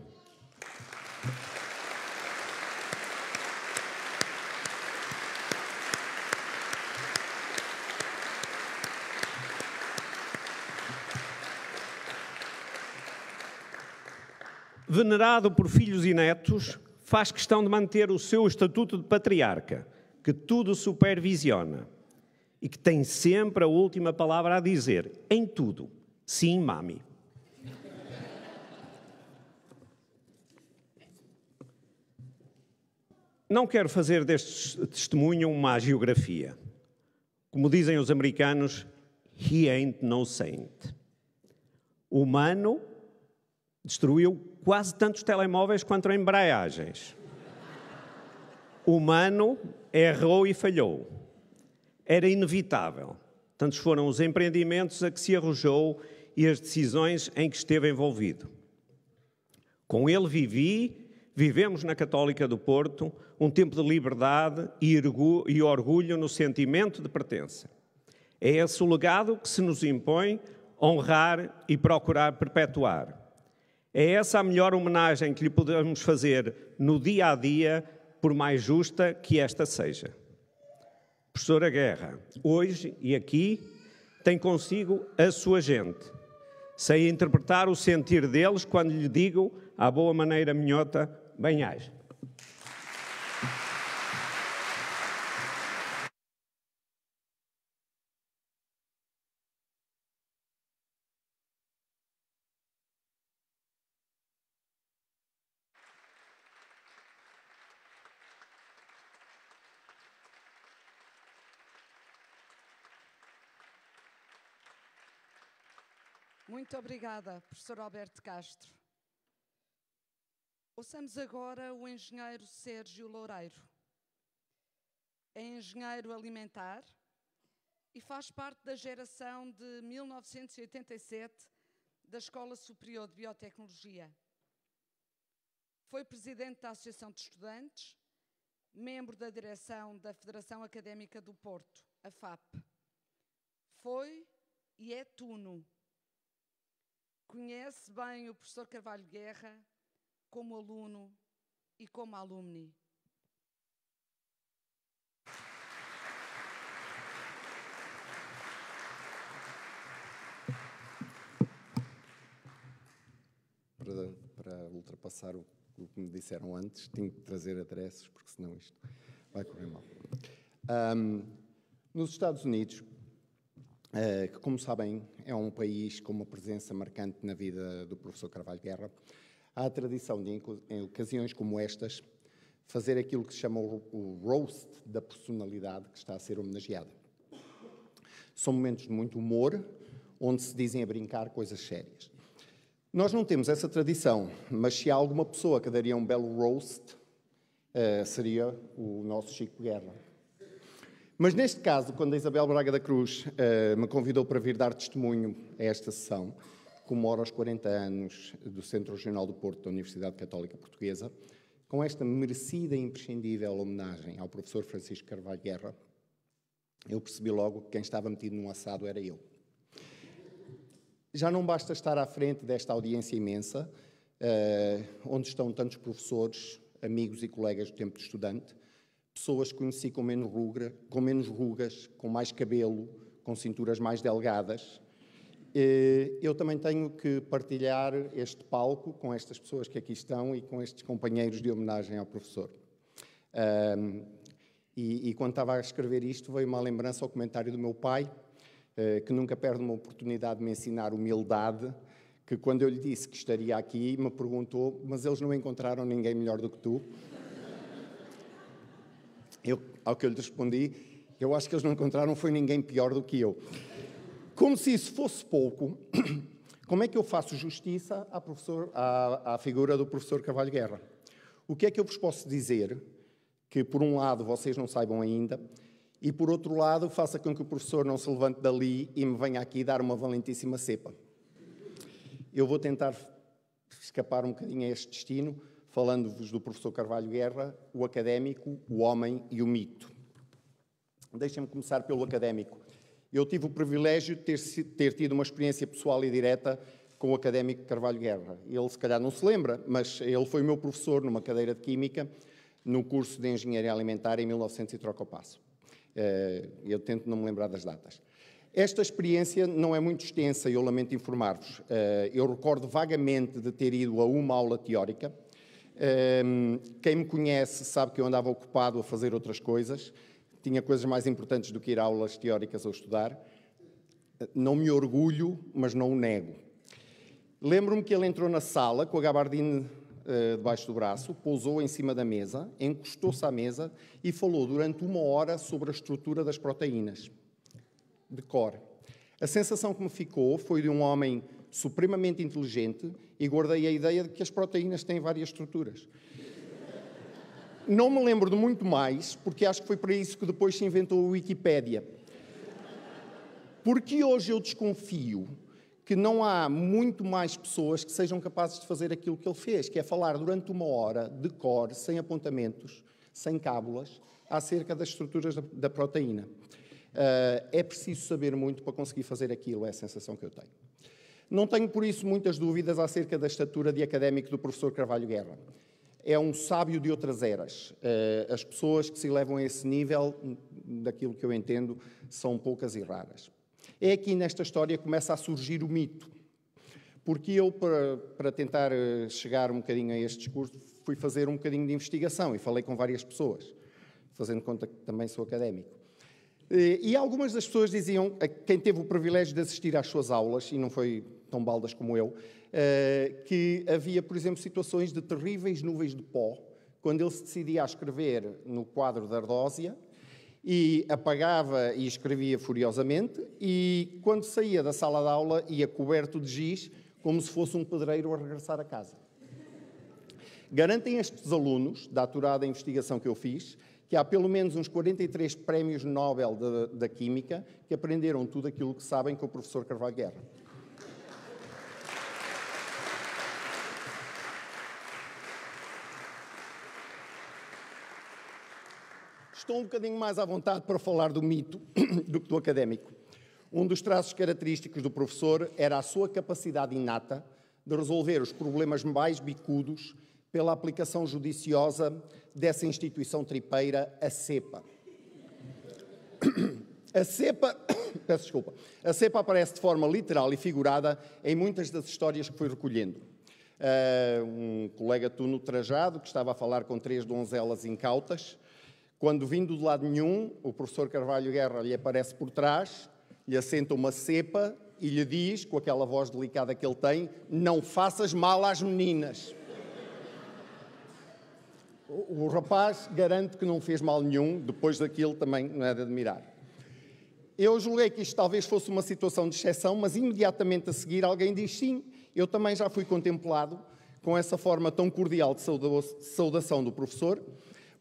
venerado por filhos e netos, faz questão de manter o seu estatuto de patriarca, que tudo supervisiona e que tem sempre a última palavra a dizer, em tudo. Sim, mami. Não quero fazer deste testemunho uma geografia. Como dizem os americanos, he ain't no saint. O humano destruiu quase tantos telemóveis quanto embreagens. Humano errou e falhou. Era inevitável. Tantos foram os empreendimentos a que se arrojou e as decisões em que esteve envolvido. Com ele vivi, vivemos na Católica do Porto um tempo de liberdade e orgulho no sentimento de pertença. É esse o legado que se nos impõe honrar e procurar perpetuar. É essa a melhor homenagem que lhe podemos fazer no dia a dia, por mais justa que esta seja. Professora Guerra, hoje e aqui, tem consigo a sua gente. Sei interpretar o sentir deles quando lhe digo, à boa maneira minhota, bem-aja. Muito obrigada, professor Alberto Castro. Ouçamos agora o engenheiro Sérgio Loureiro. É engenheiro alimentar e faz parte da geração de 1987 da Escola Superior de Biotecnologia. Foi presidente da Associação de Estudantes, membro da direção da Federação Académica do Porto, a FAP. Foi e é Tuno, Conhece bem o professor Carvalho Guerra como aluno e como alumni. Para, para ultrapassar o, o, que me disseram antes, tenho que trazer adereços, porque senão isto vai correr mal. Um, nos Estados Unidos, eh, que, como sabem, é um país com uma presença marcante na vida do professor Carvalho Guerra. Há a tradição de, em ocasiões como estas, fazer aquilo que se chama o roast da personalidade que está a ser homenageada. São momentos de muito humor, onde se dizem a brincar coisas sérias. Nós não temos essa tradição, mas se há alguma pessoa que daria um belo roast, eh, seria o nosso Chico Guerra. Mas neste caso, quando a Isabel Braga da Cruz uh, me convidou para vir dar testemunho a esta sessão, comemora os 40 anos do Centro Regional do Porto da Universidade Católica Portuguesa, com esta merecida e imprescindível homenagem ao professor Francisco Carvalho Guerra, eu percebi logo que quem estava metido num assado era eu. Já não basta estar à frente desta audiência imensa, uh, onde estão tantos professores, amigos e colegas do tempo de estudante, pessoas que conheci com menos, ruga, com menos rugas, com mais cabelo, com cinturas mais delgadas. Eh, eu também tenho que partilhar este palco com estas pessoas que aqui estão e com estes companheiros de homenagem ao professor. Um, e, e, quando estava a escrever isto, veio uma lembrança ao comentário do meu pai, eh, que nunca perde uma oportunidade de me ensinar humildade, que quando eu lhe disse que estaria aqui, me perguntou: Mas eles não encontraram ninguém melhor do que tu? Eu, ao que eu lhe respondi, eu acho que eles não encontraram foi ninguém pior do que eu. Como se isso fosse pouco, como é que eu faço justiça à, à, à figura do professor Carvalho Guerra? O que é que eu vos posso dizer que, por um lado, vocês não saibam ainda, e, por outro lado, faça com que o professor não se levante dali e me venha aqui dar uma valentíssima cepa. Eu vou tentar escapar um bocadinho a este destino, falando-vos do professor Carvalho Guerra, o académico, o homem e o mito. Deixem-me começar pelo académico. Eu tive o privilégio de ter, ter tido uma experiência pessoal e direta com o académico Carvalho Guerra. Ele, se calhar, não se lembra, mas ele foi meu professor numa cadeira de Química, no curso de Engenharia Alimentar, em 1900 e troca o passo. Eh, eu tento não me lembrar das datas. Esta experiência não é muito extensa, eu lamento informar-vos. Eh, eu recordo vagamente de ter ido a uma aula teórica, Ehm, quem me conhece sabe que eu andava ocupado a fazer outras coisas, tinha coisas mais importantes do que ir a aulas teóricas ou estudar. Não me orgulho, mas não o nego. Lembro-me que ele entrou na sala com a gabardine eh, debaixo do braço, pousou em cima da mesa, encostou-se à mesa e falou durante uma hora sobre a estrutura das proteínas. De cor. A sensação que me ficou foi de um homem supremamente inteligente e guardei a ideia de que as proteínas têm várias estruturas. Não me lembro de muito mais, porque acho que foi para isso que depois se inventou a Wikipédia. Porque hoje eu desconfio que não há muito mais pessoas que sejam capazes de fazer aquilo que ele fez, que é falar durante uma hora, de cor, sem apontamentos, sem cábulas, acerca das estruturas da, da proteína. Uh, é preciso saber muito para conseguir fazer aquilo, é a sensação que eu tenho. Não tenho, por isso, muitas dúvidas acerca da estatura de académico do professor Carvalho Guerra. É um sábio de outras eras. Eh, as pessoas que se levam a esse nível, hum, daquilo que eu entendo, são poucas e raras. É aqui nesta história que começa a surgir o mito. Porque eu, para, para tentar eh, chegar um bocadinho a este discurso, fui fazer um bocadinho de investigação e falei com várias pessoas, fazendo conta que também sou académico. Eh, e algumas das pessoas diziam, quem teve o privilégio de assistir às suas aulas, e não foi tão baldas como eu, eh, que havia, por exemplo, situações de terríveis nuvens de pó, quando ele se decidia a escrever no quadro da ardósia, e apagava e escrevia furiosamente, e quando saía da sala de aula ia coberto de giz, como se fosse um pedreiro a regressar a casa. Garantem estes alunos, da aturada investigação que eu fiz, que há pelo menos uns 43 prémios Nobel da, da Química que aprenderam tudo aquilo que sabem com o professor Carvalho Guerra. Estou um bocadinho mais à vontade para falar do mito do que do académico. Um dos traços característicos do professor era a sua capacidade inata de resolver os problemas mais bicudos pela aplicação judiciosa dessa instituição tripeira, a CEPA. A CEPA, peço desculpa, a CEPA aparece de forma literal e figurada em muitas das histórias que fui recolhendo. Uh, um colega tuno trajado que estava a falar com três donzelas incautas, quando vindo de lado nenhum, o professor Carvalho Guerra lhe aparece por trás, lhe assenta uma cepa e lhe diz, com aquela voz delicada que ele tem, não faças mal às meninas. O rapaz garante que não fez mal nenhum, depois daquilo também não é de admirar. Eu julguei que isto talvez fosse uma situação de exceção, mas imediatamente a seguir alguém diz sim, eu também já fui contemplado com essa forma tão cordial de saudação do professor,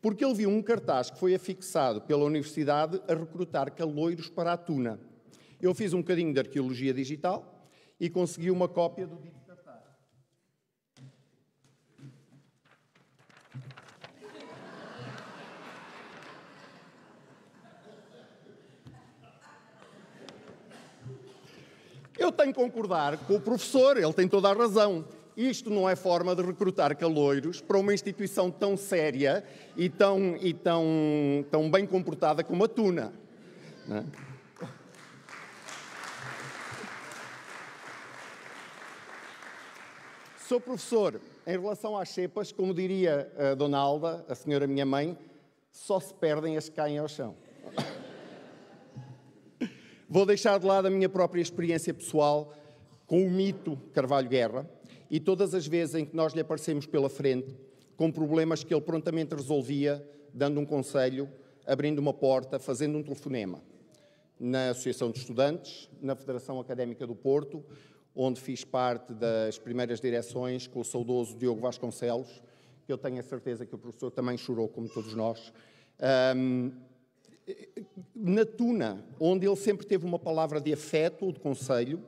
porque ele viu um cartaz que foi afixado pela universidade a recrutar caloiros para a Tuna. Eu fiz um bocadinho de arqueologia digital e consegui uma cópia do Eu tenho que concordar com o professor, ele tem toda a razão. Isto não é forma de recrutar caloiros para uma instituição tão séria e tão, e tão, tão bem comportada como a Tuna. Né? Sou professor, em relação às cepas, como diria a Dona Alda, a senhora minha mãe, só se perdem as que caem ao chão. Vou deixar de lado a minha própria experiência pessoal com o mito Carvalho Guerra e todas as vezes em que nós lhe aparecemos pela frente com problemas que ele prontamente resolvia, dando um conselho, abrindo uma porta, fazendo um telefonema. Na Associação de Estudantes, na Federação Académica do Porto, onde fiz parte das primeiras direções com o saudoso Diogo Vasconcelos, que eu tenho a certeza que o professor também chorou, como todos nós. Um, na Tuna, onde ele sempre teve uma palavra de afeto ou de conselho,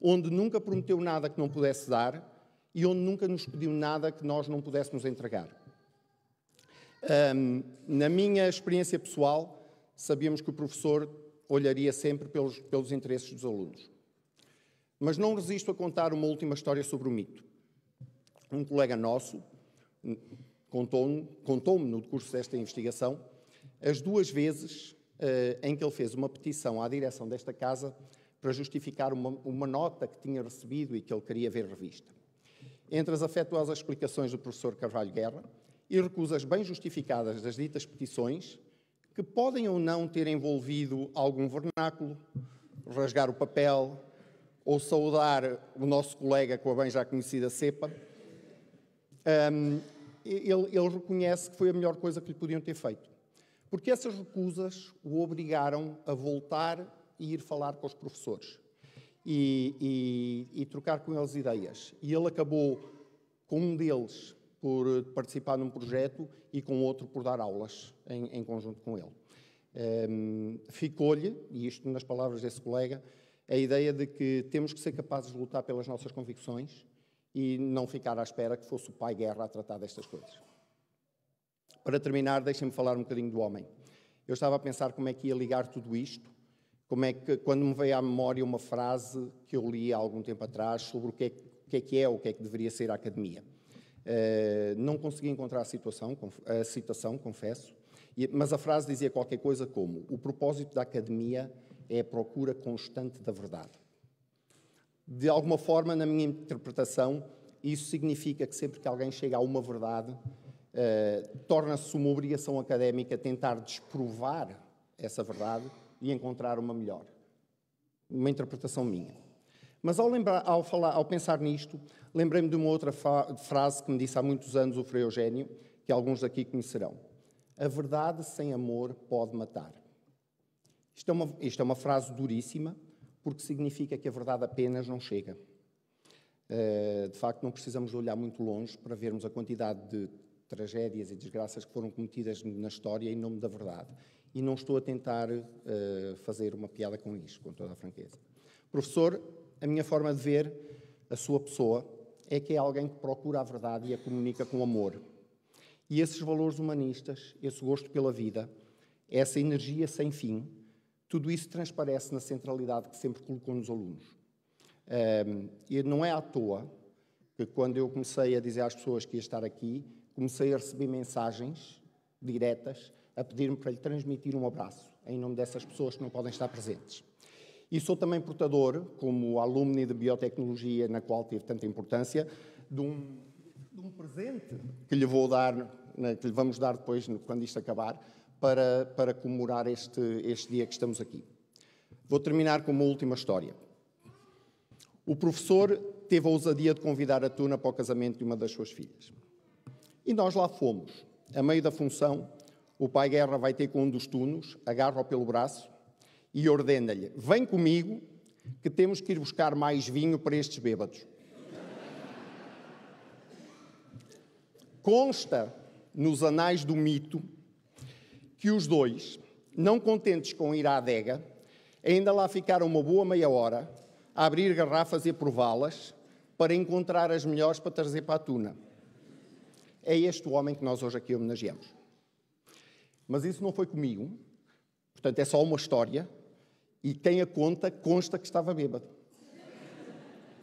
onde nunca prometeu nada que não pudesse dar e onde nunca nos pediu nada que nós não pudéssemos entregar. Um, na minha experiência pessoal, sabíamos que o professor olharia sempre pelos, pelos interesses dos alunos. Mas não resisto a contar uma última história sobre o mito. Um colega nosso contou-me, contou no curso desta investigação, as duas vezes eh, em que ele fez uma petição à direção desta casa para justificar uma, uma, nota que tinha recebido e que ele queria ver revista. Entre as afetuosas explicações do professor Carvalho Guerra e recusas bem justificadas das ditas petições, que podem ou não ter envolvido algum vernáculo, rasgar o papel ou saudar o nosso colega com a bem já conhecida cepa, um, ehm, ele, ele reconhece que foi a melhor coisa que lhe podiam ter feito porque essas recusas o obrigaram a voltar e ir falar com os professores e, e, e trocar com eles ideias. E ele acabou com um deles por participar num projeto e com outro por dar aulas em, em conjunto com ele. Um, ehm, Ficou-lhe, e isto nas palavras desse colega, a ideia de que temos que ser capazes de lutar pelas nossas convicções e não ficar à espera que fosse o pai guerra a tratar destas coisas. Para terminar, deixem-me falar um bocadinho do homem. Eu estava a pensar como é que ia ligar tudo isto, como é que, quando me veio à memória uma frase que eu li há algum tempo atrás sobre o que é, o que, é que é ou o que é que deveria ser a academia. Uh, não consegui encontrar a, situação, a citação, confesso, mas a frase dizia qualquer coisa como: o propósito da academia é a procura constante da verdade. De alguma forma, na minha interpretação, isso significa que sempre que alguém chega a uma verdade, eh, torna-se uma obrigação académica tentar desprovar essa verdade e encontrar uma melhor. Uma interpretação minha. Mas ao, lembrar, ao, falar, ao pensar nisto, lembrei-me de uma outra frase que me disse há muitos anos o Frei Eugênio, que alguns daqui conhecerão. A verdade sem amor pode matar. Isto é, uma, isto é uma frase duríssima, porque significa que a verdade apenas não chega. Eh, de facto, não precisamos olhar muito longe para vermos a quantidade de tragédias e desgraças que foram cometidas na história em nome da verdade. E não estou a tentar uh, fazer uma piada com isto, com toda a franqueza. Professor, a minha forma de ver a sua pessoa é que é alguém que procura a verdade e a comunica com amor. E esses valores humanistas, esse gosto pela vida, essa energia sem fim, tudo isso transparece na centralidade que sempre colocou nos alunos. Um, e não é à toa que, quando eu comecei a dizer às pessoas que ia estar aqui, comecei a receber mensagens diretas a pedir-me para lhe transmitir um abraço em nome dessas pessoas que não podem estar presentes. E sou também portador, como alumno de biotecnologia, na qual tive tanta importância, de um, de um presente que lhe vou dar, que lhe vamos dar depois, quando isto acabar, para, para comemorar este, este dia que estamos aqui. Vou terminar com uma última história. O professor teve a ousadia de convidar a Tuna para o casamento de uma das suas filhas. E nós lá fomos. A meio da função, o pai Guerra vai ter com um dos tunos, agarra-o pelo braço e ordena-lhe: Vem comigo, que temos que ir buscar mais vinho para estes bêbados. Consta nos anais do mito que os dois, não contentes com ir à adega, ainda lá ficaram uma boa meia hora a abrir garrafas e prová-las para encontrar as melhores para trazer para a tuna é este o homem que nós hoje aqui homenageamos. Mas isso não foi comigo, portanto é só uma história, e quem a conta consta que estava bêbado.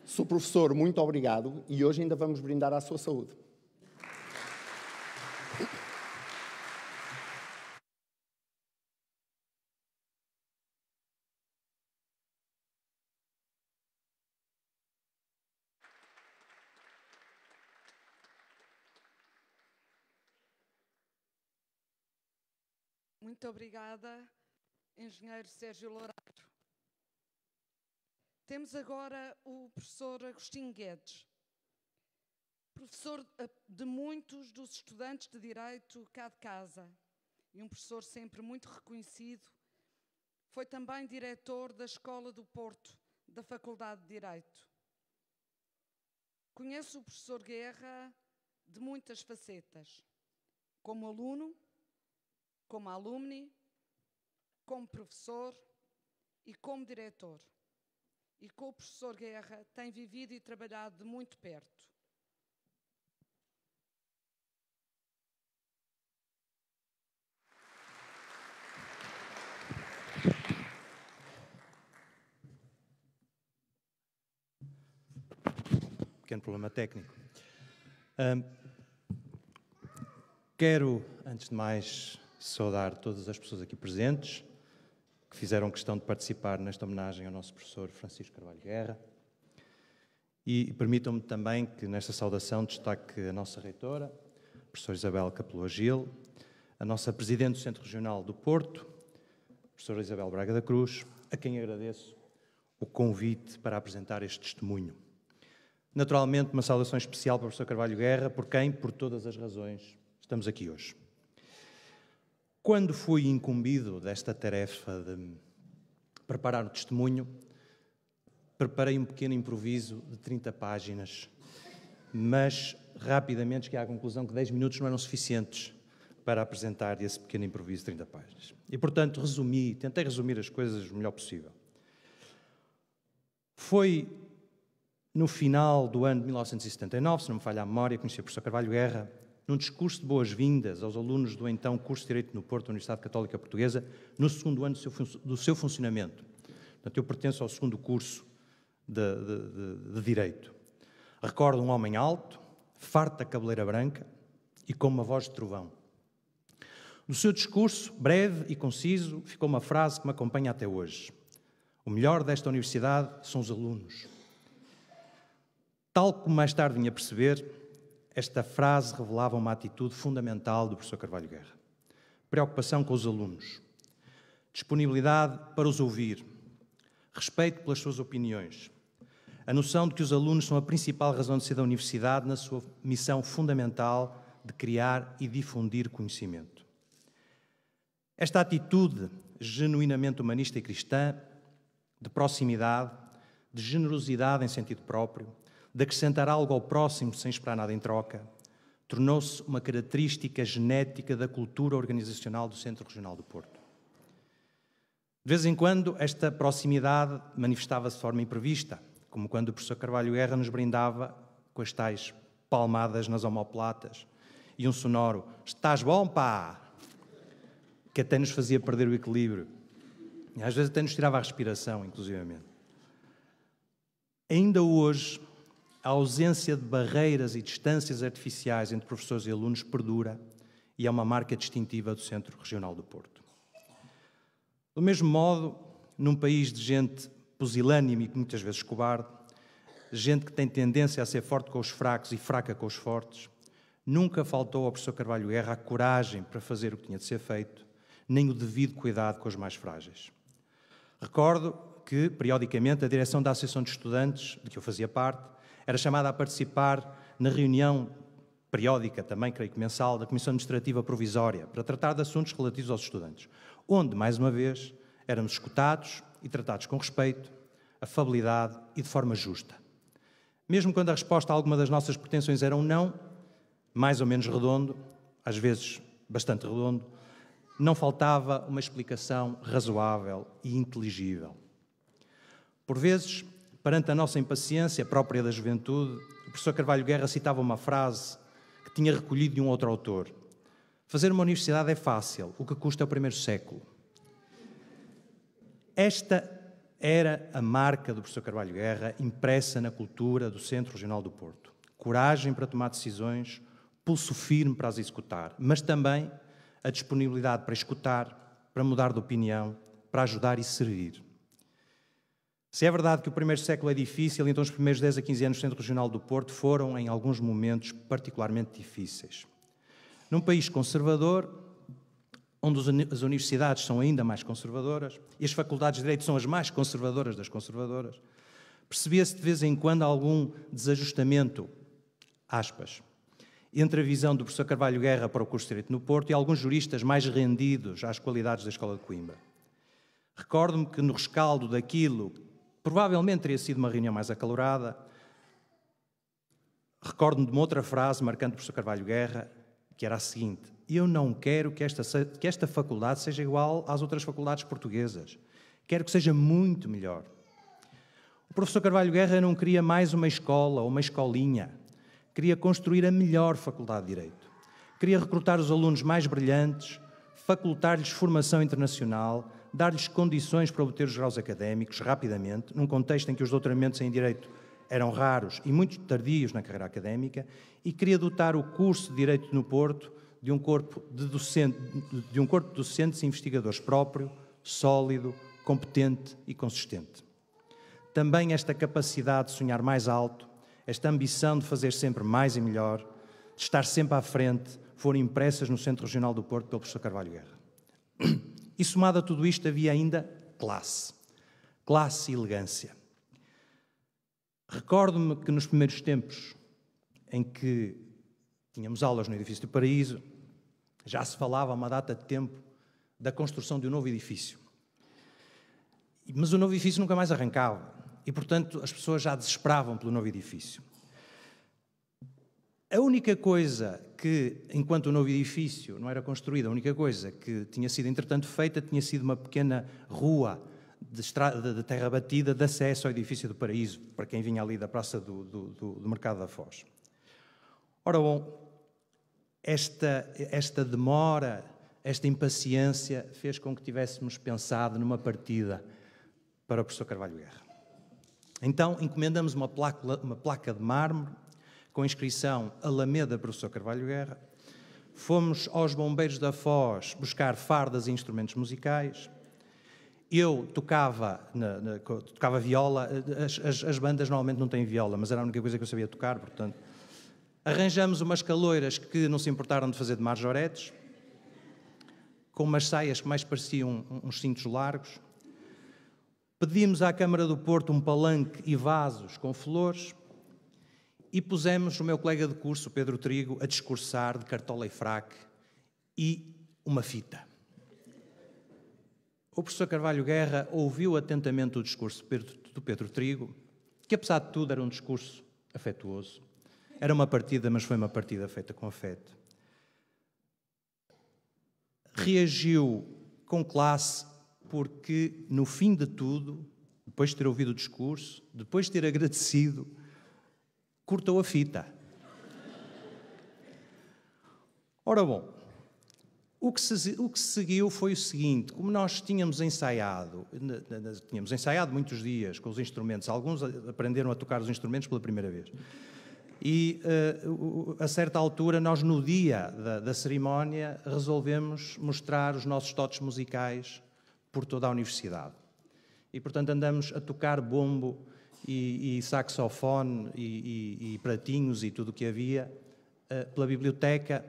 Sou professor, muito obrigado, e hoje ainda vamos brindar à sua saúde. Muito obrigada, engenheiro Sérgio Lourado. Temos agora o professor Agostinho Guedes, professor eh, de muitos dos estudantes de Direito cá de casa e um professor sempre muito reconhecido. Foi também diretor da Escola do Porto, da Faculdade de Direito. Conheço o professor Guerra de muitas facetas, como aluno, como alumni, como professor e como diretor. E com o professor Guerra tem vivido e trabalhado de muito perto. pequeno problema técnico. Um, quero, antes de mais, saudar todas as pessoas aqui presentes que fizeram questão de participar nesta homenagem ao nosso professor Francisco Carvalho Guerra. E permitam-me também que nesta saudação destaque a nossa reitora, a professora Isabel Capelo Agil, a nossa presidente do Centro Regional do Porto, a professora Isabel Braga da Cruz, a quem agradeço o convite para apresentar este testemunho. Naturalmente, uma saudação especial para o professor Carvalho Guerra, por quem, por todas as razões, estamos aqui hoje. Quando fui incumbido desta tarefa de preparar o testemunho, preparei um pequeno improviso de 30 páginas, mas rapidamente cheguei à conclusão que 10 minutos não eram suficientes para apresentar esse pequeno improviso de 30 páginas. E, portanto, resumi, tentei resumir as coisas o melhor possível. Foi no final do ano de 1979, se não me falha a memória, conheci o professor Carvalho Guerra, num discurso de boas-vindas aos alunos do então curso de Direito no Porto, da Universidade Católica Portuguesa, no segundo ano do seu, funcionamento. Portanto, eu pertenço ao segundo curso de, de, de, de Direito. Recordo um homem alto, farta cabeleira branca e com uma voz de trovão. No seu discurso, breve e conciso, ficou uma frase que me acompanha até hoje. O melhor desta universidade são os alunos. Tal como mais tarde vim a perceber, esta frase revelava uma atitude fundamental do professor Carvalho Guerra. Preocupação com os alunos, disponibilidade para os ouvir, respeito pelas suas opiniões, a noção de que os alunos são a principal razão de ser da universidade na sua missão fundamental de criar e difundir conhecimento. Esta atitude genuinamente humanista e cristã, de proximidade, de generosidade em sentido próprio, de acrescentar algo ao próximo sem esperar nada em troca, tornou-se uma característica genética da cultura organizacional do Centro Regional do Porto. De vez em quando, esta proximidade manifestava-se de forma imprevista, como quando o professor Carvalho Guerra nos brindava com as tais palmadas nas omoplatas e um sonoro Estás bom, pá! que até nos fazia perder o equilíbrio. E às vezes até nos tirava a respiração, inclusivamente. Ainda hoje, a ausência de barreiras e distâncias artificiais entre professores e alunos perdura e é uma marca distintiva do Centro Regional do Porto. Do mesmo modo, num país de gente pusilânime e muitas vezes cobarde, gente que tem tendência a ser forte com os fracos e fraca com os fortes, nunca faltou ao professor Carvalho Guerra a coragem para fazer o que tinha de ser feito, nem o devido cuidado com os mais frágeis. Recordo que, periodicamente, a direção da Associação de Estudantes, de que eu fazia parte, era chamada a participar na reunião periódica, também creio que mensal, da Comissão Administrativa Provisória, para tratar de assuntos relativos aos estudantes, onde, mais uma vez, éramos escutados e tratados com respeito, afabilidade e de forma justa. Mesmo quando a resposta a alguma das nossas pretensões era um não, mais ou menos redondo, às vezes bastante redondo, não faltava uma explicação razoável e inteligível. Por vezes, Perante a nossa impaciência própria da juventude, o professor Carvalho Guerra citava uma frase que tinha recolhido de um outro autor: Fazer uma universidade é fácil, o que custa é o primeiro século. Esta era a marca do professor Carvalho Guerra impressa na cultura do Centro Regional do Porto. Coragem para tomar decisões, pulso firme para as executar, mas também a disponibilidade para escutar, para mudar de opinião, para ajudar e servir. Se é verdade que o primeiro século é difícil, então os primeiros 10 a 15 anos do Centro Regional do Porto foram, em alguns momentos, particularmente difíceis. Num país conservador, onde as universidades são ainda mais conservadoras e as faculdades de Direito são as mais conservadoras das conservadoras, percebia-se de vez em quando algum desajustamento, aspas, entre a visão do professor Carvalho Guerra para o curso de Direito no Porto e alguns juristas mais rendidos às qualidades da Escola de Coimbra. Recordo-me que no rescaldo daquilo Provavelmente teria sido uma reunião mais acalorada. Recordo-me de uma outra frase marcante do professor Carvalho Guerra, que era a seguinte: Eu não quero que esta, que esta faculdade seja igual às outras faculdades portuguesas. Quero que seja muito melhor. O professor Carvalho Guerra não queria mais uma escola ou uma escolinha. Queria construir a melhor faculdade de Direito. Queria recrutar os alunos mais brilhantes, facultar-lhes formação internacional dar-lhes condições para obter os graus académicos rapidamente, num contexto em que os doutoramentos em Direito eram raros e muito tardios na carreira académica, e queria dotar o curso de Direito no Porto de um corpo de, docente, de um corpo de docentes e investigadores próprio, sólido, competente e consistente. Também esta capacidade de sonhar mais alto, esta ambição de fazer sempre mais e melhor, de estar sempre à frente, foram impressas no Centro Regional do Porto pelo professor Carvalho Guerra. E somado a tudo isto havia ainda classe. Classe e elegância. Recordo-me que nos primeiros tempos em que tínhamos aulas no edifício do Paraíso, já se falava há uma data de tempo da construção de um novo edifício. Mas o novo edifício nunca mais arrancava e, portanto, as pessoas já desesperavam pelo novo edifício. A única coisa que, enquanto o novo edifício não era construído, a única coisa que tinha sido, entretanto, feita tinha sido uma pequena rua de, estrada, de terra batida de acesso ao edifício do Paraíso, para quem vinha ali da Praça do, do, do Mercado da Foz. Ora bom, esta, esta demora, esta impaciência fez com que tivéssemos pensado numa partida para o professor Carvalho Guerra. Então, encomendamos uma placa, uma placa de mármore com inscrição Alameda Professor Carvalho Guerra. Fomos aos Bombeiros da Foz buscar fardas e instrumentos musicais. Eu tocava, na, na, tocava viola, as, as, as bandas normalmente não têm viola, mas era a única coisa que eu sabia tocar, portanto. Arranjamos umas caloiras que não se importaram de fazer de marjoretes, com umas saias que mais pareciam uns cintos largos. Pedimos à Câmara do Porto um palanque e vasos com flores e pusemos o meu colega de curso, Pedro Trigo, a discursar de cartola e fraque e uma fita. O professor Carvalho Guerra ouviu atentamente o discurso do Pedro Trigo, que apesar de tudo era um discurso afetuoso. Era uma partida, mas foi uma partida feita com afeto. Reagiu com classe porque, no fim de tudo, depois de ter ouvido o discurso, depois de ter agradecido cortou a fita. Ora bom, o que, se, o que, se, seguiu foi o seguinte: como nós tínhamos ensaiado, tínhamos ensaiado muitos dias com os instrumentos, alguns aprenderam a tocar os instrumentos pela primeira vez. E uh, a certa altura, nós no dia da, da cerimónia resolvemos mostrar os nossos totes musicais por toda a universidade. E, portanto, andamos a tocar bombo e, e saxofone e, e, e, pratinhos e tudo o que havia eh, pela biblioteca,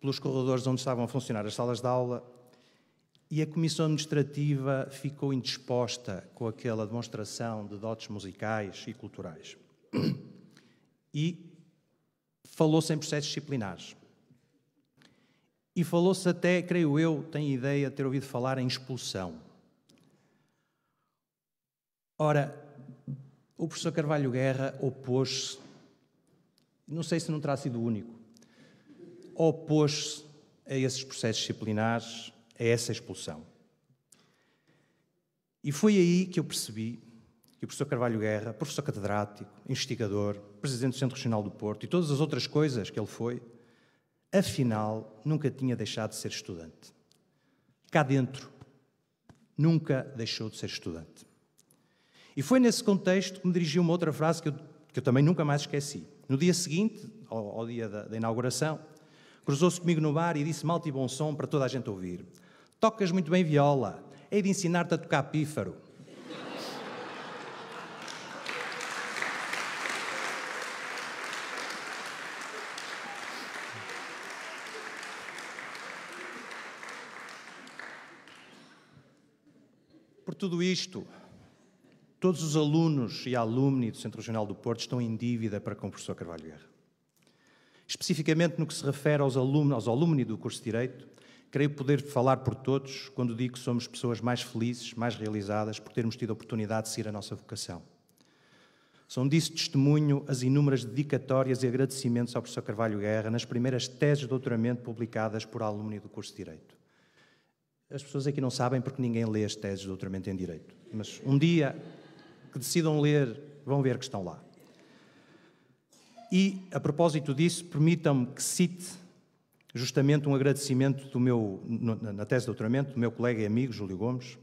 pelos corredores onde estavam a funcionar as salas de aula. E a comissão administrativa ficou indisposta com aquela demonstração de dotes musicais e culturais. E falou-se em processos disciplinares. E falou-se até, creio eu, tenho ideia de ter ouvido falar em expulsão. Ora, o professor Carvalho Guerra opôs-se, não sei se não terá sido o único, opôs-se a esses processos disciplinares, a essa expulsão. E foi aí que eu percebi que o professor Carvalho Guerra, professor catedrático, investigador, presidente do Centro Regional do Porto e todas as outras coisas que ele foi, afinal nunca tinha deixado de ser estudante. Cá dentro, nunca deixou de ser estudante. E foi nesse contexto que me dirigiu uma outra frase que eu, que eu também nunca mais esqueci. No dia seguinte, ao, ao dia da, da inauguração, cruzou-se comigo no bar e disse malte e bom som para toda a gente ouvir: Tocas muito bem viola, hei de ensinar-te a tocar pífaro. Por tudo isto, Todos os alunos e alumni do Centro Regional do Porto estão em dívida para com o professor Carvalho Guerra. Especificamente no que se refere aos, alumnos, aos alumni do curso de Direito, creio poder falar por todos quando digo que somos pessoas mais felizes, mais realizadas, por termos tido a oportunidade de seguir a nossa vocação. São disso testemunho as inúmeras dedicatórias e agradecimentos ao professor Carvalho Guerra nas primeiras teses de doutoramento publicadas por alumni do curso de Direito. As pessoas aqui não sabem porque ninguém lê as teses de doutoramento em Direito. Mas um dia que decidam ler, vão ver que estão lá. E, a propósito disso, permitam-me que cite justamente um agradecimento do meu, na tese de doutoramento do meu colega e amigo Júlio Gomes,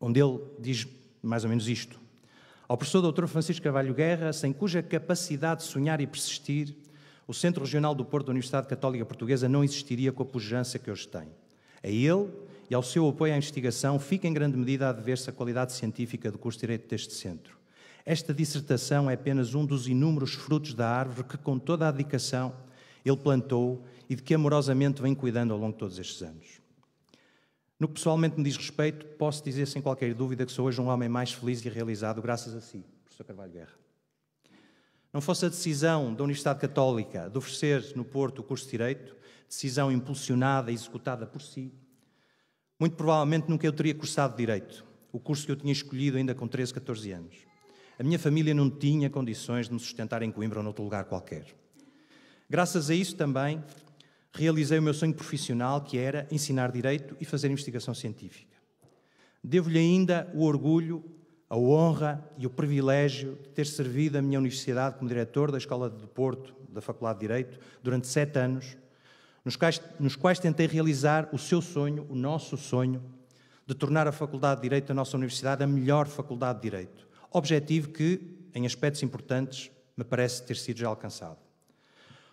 onde ele diz mais ou menos isto. Ao professor Dr. Francisco Carvalho Guerra, sem cuja capacidade de sonhar e persistir, o Centro Regional do Porto da Universidade Católica Portuguesa não existiria com a pujança que hoje tem. A é ele, e ao seu apoio à investigação fica em grande medida a dever-se à qualidade científica do curso de Direito deste Centro. Esta dissertação é apenas um dos inúmeros frutos da árvore que, com toda a dedicação, ele plantou e de que amorosamente vem cuidando ao longo de todos estes anos. No que pessoalmente me diz respeito, posso dizer sem qualquer dúvida que sou hoje um homem mais feliz e realizado graças a si, professor Carvalho Guerra. Não fosse a decisão da Universidade Católica de oferecer no Porto o curso de Direito, decisão impulsionada e executada por si, muito provavelmente nunca eu teria cursado Direito, o curso que eu tinha escolhido ainda com 13, 14 anos. A minha família não tinha condições de me sustentar em Coimbra ou noutro lugar qualquer. Graças a isso também realizei o meu sonho profissional, que era ensinar direito e fazer investigação científica. Devo-lhe ainda o orgulho, a honra e o privilégio de ter servido a minha universidade como diretor da Escola de Porto, da Faculdade de Direito, durante sete anos nos quais, nos quais tentei realizar o seu sonho, o nosso sonho, de tornar a Faculdade de Direito da nossa universidade a melhor Faculdade de Direito. Objetivo que, em aspectos importantes, me parece ter sido já alcançado.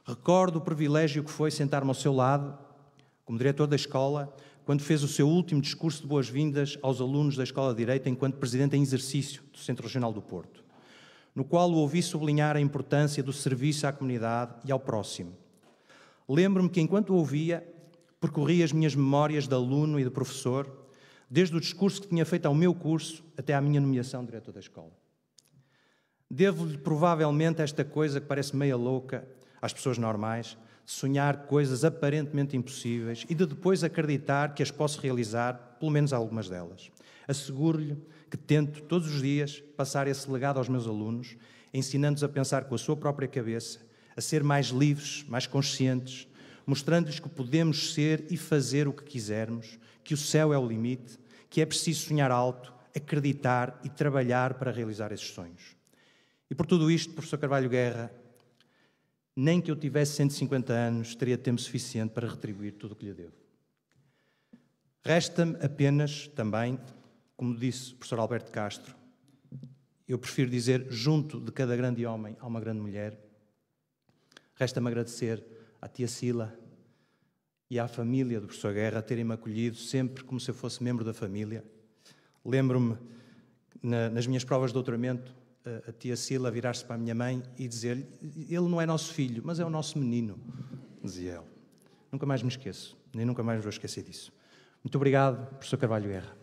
Recordo o privilégio que foi sentar-me ao seu lado, como diretor da escola, quando fez o seu último discurso de boas-vindas aos alunos da Escola de Direito enquanto presidente em exercício do Centro Regional do Porto, no qual o ouvi sublinhar a importância do serviço à comunidade e ao próximo, Lembro-me que enquanto ouvia, percorria as minhas memórias de aluno e de professor, desde o discurso que tinha feito ao meu curso até à minha nomeação de diretor da escola. Devo-lhe provavelmente esta coisa que parece meia louca às pessoas normais, de sonhar coisas aparentemente impossíveis e de depois acreditar que as posso realizar, pelo menos algumas delas. Asseguro-lhe que tento todos os dias passar esse legado aos meus alunos, ensinando-os a pensar com a sua própria cabeça a ser mais livres, mais conscientes, mostrando-lhes que podemos ser e fazer o que quisermos, que o céu é o limite, que é preciso sonhar alto, acreditar e trabalhar para realizar esses sonhos. E por tudo isto, professor Carvalho Guerra, nem que eu tivesse 150 anos teria tempo suficiente para retribuir tudo o que lhe devo. Resta-me apenas também, como disse o professor Alberto Castro, eu prefiro dizer junto de cada grande homem há uma grande mulher, Resta-me agradecer à tia Sila e à família do professor Guerra terem-me acolhido sempre como se eu fosse membro da família. Lembro-me, na, nas minhas provas de doutoramento, a, a tia Sila virar-se para a minha mãe e dizer-lhe: Ele não é nosso filho, mas é o nosso menino, dizia ela. Nunca mais me esqueço, nem nunca mais vou esquecer disso. Muito obrigado, professor Carvalho Guerra.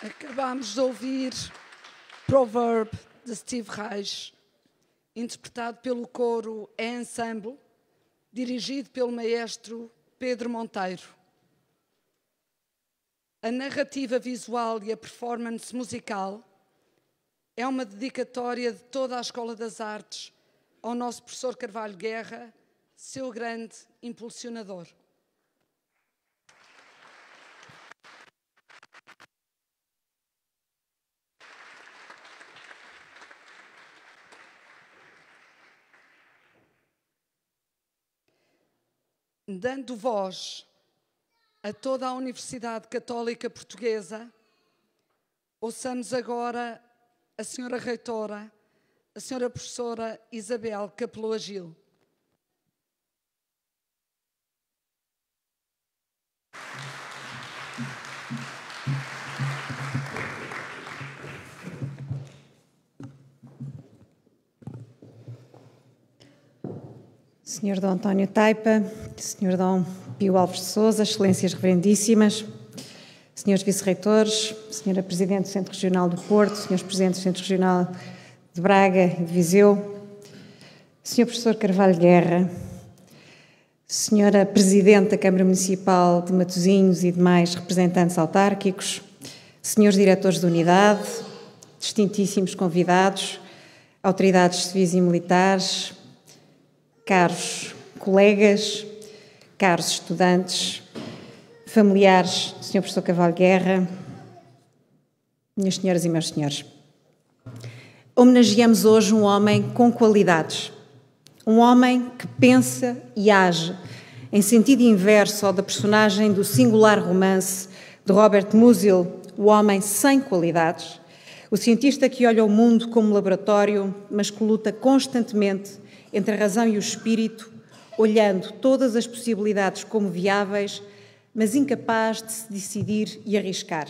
Acabámos de ouvir Proverb de Steve Reich, interpretado pelo coro e ensemble, dirigido pelo maestro Pedro Monteiro. A narrativa visual e a performance musical é uma dedicatória de toda a Escola das Artes ao nosso professor Carvalho Guerra, seu grande impulsionador. dando voz a toda a Universidade Católica Portuguesa, ouçamos agora a senhora reitora, a senhora professora Isabel Capelo Agil. Senhor D. António Taipa, Senhor Dom Pio Alves de Souza, Excelências Reverendíssimas, Senhores Vice-Reitores, Senhora Presidente do Centro Regional do Porto, Senhores Presidentes do Centro Regional de Braga e de Viseu, Senhor Professor Carvalho Guerra, Senhora Presidente da Câmara Municipal de Matosinhos e demais representantes autárquicos, Senhores Diretores de Unidade, distintíssimos convidados, autoridades civis e militares, caros colegas, caros estudantes, familiares do Sr. Professor Cavalho Guerra, minhas senhoras e meus senhores. Homenageamos hoje um homem com qualidades, um homem que pensa e age em sentido inverso ao da personagem do singular romance de Robert Musil, O Homem Sem Qualidades, o cientista que olha o mundo como laboratório, mas que luta constantemente entre a razão e o espírito olhando todas as possibilidades como viáveis, mas incapaz de se decidir e arriscar.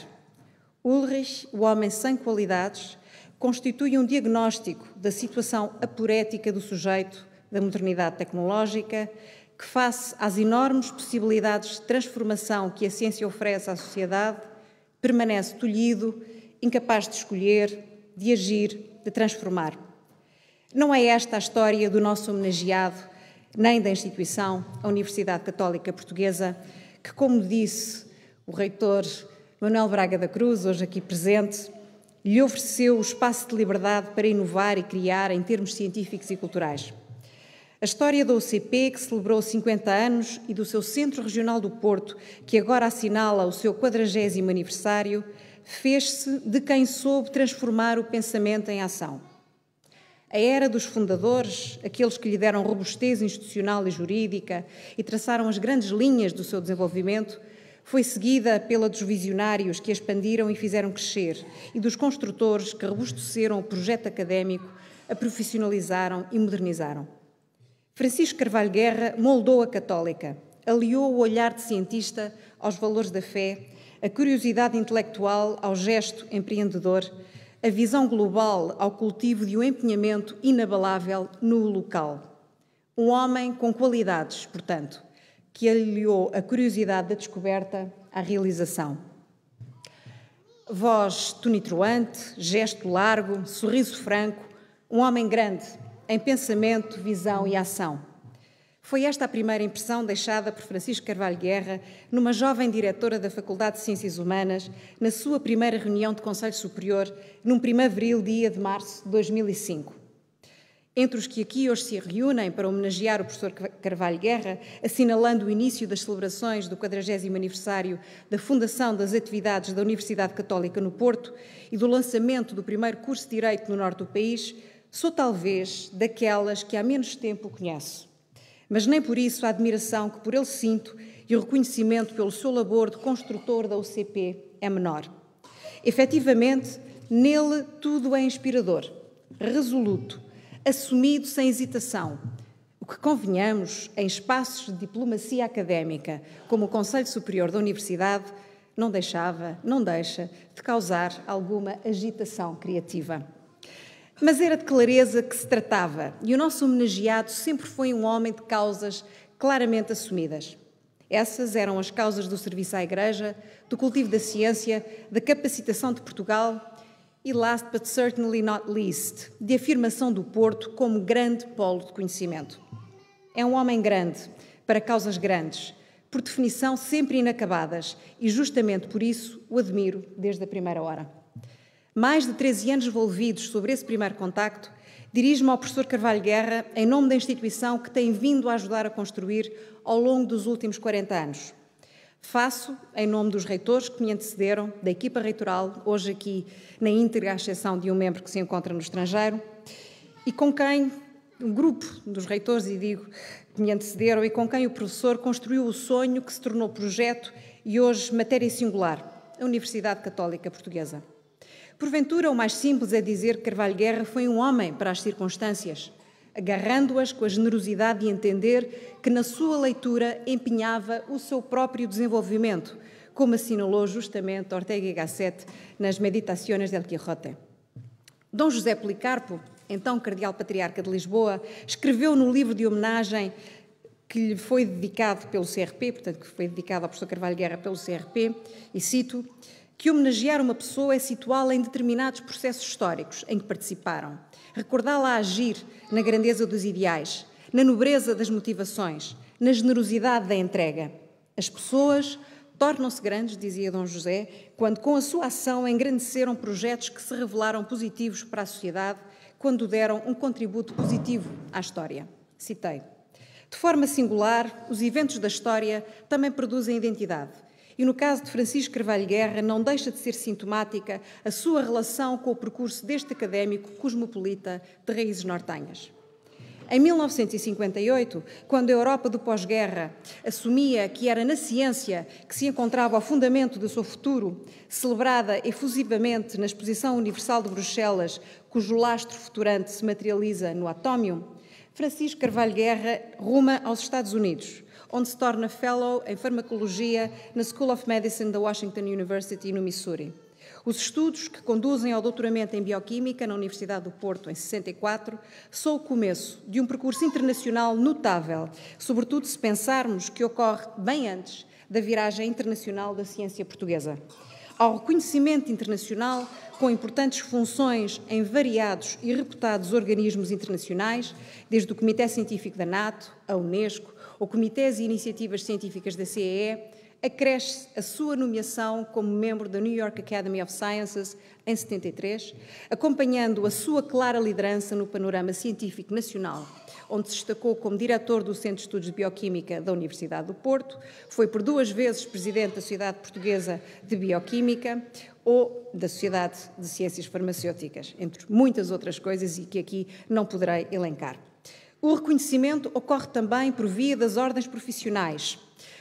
Ulrich, o homem sem qualidades, constitui um diagnóstico da situação aporética do sujeito da modernidade tecnológica, que, face às enormes possibilidades de transformação que a ciência oferece à sociedade, permanece tolhido, incapaz de escolher, de agir, de transformar. Não é esta a história do nosso homenageado nem da instituição, a Universidade Católica Portuguesa, que, como disse o reitor Manuel Braga da Cruz, hoje aqui presente, lhe ofereceu o espaço de liberdade para inovar e criar em termos científicos e culturais. A história da UCP, que celebrou 50 anos, e do seu Centro Regional do Porto, que agora assinala o seu 40 aniversário, fez-se de quem soube transformar o pensamento em ação. A era dos fundadores, aqueles que lhe deram robustez institucional e jurídica e traçaram as grandes linhas do seu desenvolvimento, foi seguida pela dos visionários que a expandiram e fizeram crescer, e dos construtores que robusteceram o projeto académico, a profissionalizaram e modernizaram. Francisco Carvalho Guerra moldou a católica, aliou o olhar de cientista aos valores da fé, a curiosidade intelectual ao gesto empreendedor a visão global ao cultivo de um empenhamento inabalável no local. Um homem com qualidades, portanto, que aliou a curiosidade da descoberta à realização. Voz tonitruante, gesto largo, sorriso franco, um homem grande, em pensamento, visão e ação. Foi esta a primeira impressão deixada por Francisco Carvalho Guerra numa jovem diretora da Faculdade de Ciências Humanas, na sua primeira reunião de Conselho Superior, num primaveril dia de março de 2005. Entre os que aqui hoje se reúnem para homenagear o professor Carvalho Guerra, assinalando o início das celebrações do 40 aniversário da fundação das atividades da Universidade Católica no Porto e do lançamento do primeiro curso de Direito no norte do país, sou talvez daquelas que há menos tempo conheço mas nem por isso a admiração que por ele sinto e o reconhecimento pelo seu labor de construtor da UCP é menor. Efetivamente, nele tudo é inspirador, resoluto, assumido sem hesitação, o que convenhamos em espaços de diplomacia académica, como o Conselho Superior da Universidade, não deixava, não deixa de causar alguma agitação criativa. Mas era de clareza que se tratava, e o nosso homenageado sempre foi um homem de causas claramente assumidas. Essas eram as causas do serviço à Igreja, do cultivo da ciência, da capacitação de Portugal e, last but certainly not least, de afirmação do Porto como grande polo de conhecimento. É um homem grande, para causas grandes, por definição sempre inacabadas, e justamente por isso o admiro desde a primeira hora mais de 13 anos envolvidos sobre esse primeiro contacto, dirijo-me ao professor Carvalho Guerra em nome da instituição que tem vindo a ajudar a construir ao longo dos últimos 40 anos. Faço, em nome dos reitores que me antecederam, da equipa reitoral, hoje aqui na íntegra, à exceção de um membro que se encontra no estrangeiro, e com quem um grupo dos reitores, e digo, que me antecederam, e com quem o professor construiu o sonho que se tornou projeto e hoje matéria singular, a Universidade Católica Portuguesa. Porventura, o mais simples é dizer que Carvalho Guerra foi um homem para as circunstâncias, agarrando-as com a generosidade de entender que, na sua leitura, empenhava o seu próprio desenvolvimento, como assinalou justamente Ortega y Gasset nas Meditaciones del Quijote. Dom José Policarpo, então Cardeal Patriarca de Lisboa, escreveu no livro de homenagem que lhe foi dedicado pelo CRP, portanto, que foi dedicado ao professor Carvalho Guerra pelo CRP, e cito: que homenagear uma pessoa é situá-la em determinados processos históricos em que participaram, recordá-la a agir na grandeza dos ideais, na nobreza das motivações, na generosidade da entrega. As pessoas tornam-se grandes, dizia Dom José, quando com a sua ação engrandeceram projetos que se revelaram positivos para a sociedade, quando deram um contributo positivo à história. Citei. De forma singular, os eventos da história também produzem identidade e no caso de Francisco Carvalho Guerra, não deixa de ser sintomática a sua relação com o percurso deste académico cosmopolita de raízes nortenhas. Em 1958, quando a Europa do pós-guerra assumia que era na ciência que se encontrava o fundamento do seu futuro, celebrada efusivamente na Exposição Universal de Bruxelas, cujo lastro futurante se materializa no atómio, Francisco Carvalho Guerra ruma aos Estados Unidos, onde se torna fellow em farmacologia na School of Medicine da Washington University, no Missouri. Os estudos que conduzem ao doutoramento em Bioquímica na Universidade do Porto, em 64, são o começo de um percurso internacional notável, sobretudo se pensarmos que ocorre bem antes da viragem internacional da ciência portuguesa. Ao reconhecimento internacional, com importantes funções em variados e reputados organismos internacionais, desde o Comitê Científico da NATO, a Unesco, ou comitês e iniciativas científicas da CEE, acresce a sua nomeação como membro da New York Academy of Sciences em 73, acompanhando a sua clara liderança no panorama científico nacional, onde se destacou como diretor do Centro de Estudos de Bioquímica da Universidade do Porto, foi por duas vezes presidente da Sociedade Portuguesa de Bioquímica ou da Sociedade de Ciências Farmacêuticas, entre muitas outras coisas e que aqui não poderei elencar. O reconhecimento ocorre também por via das ordens profissionais,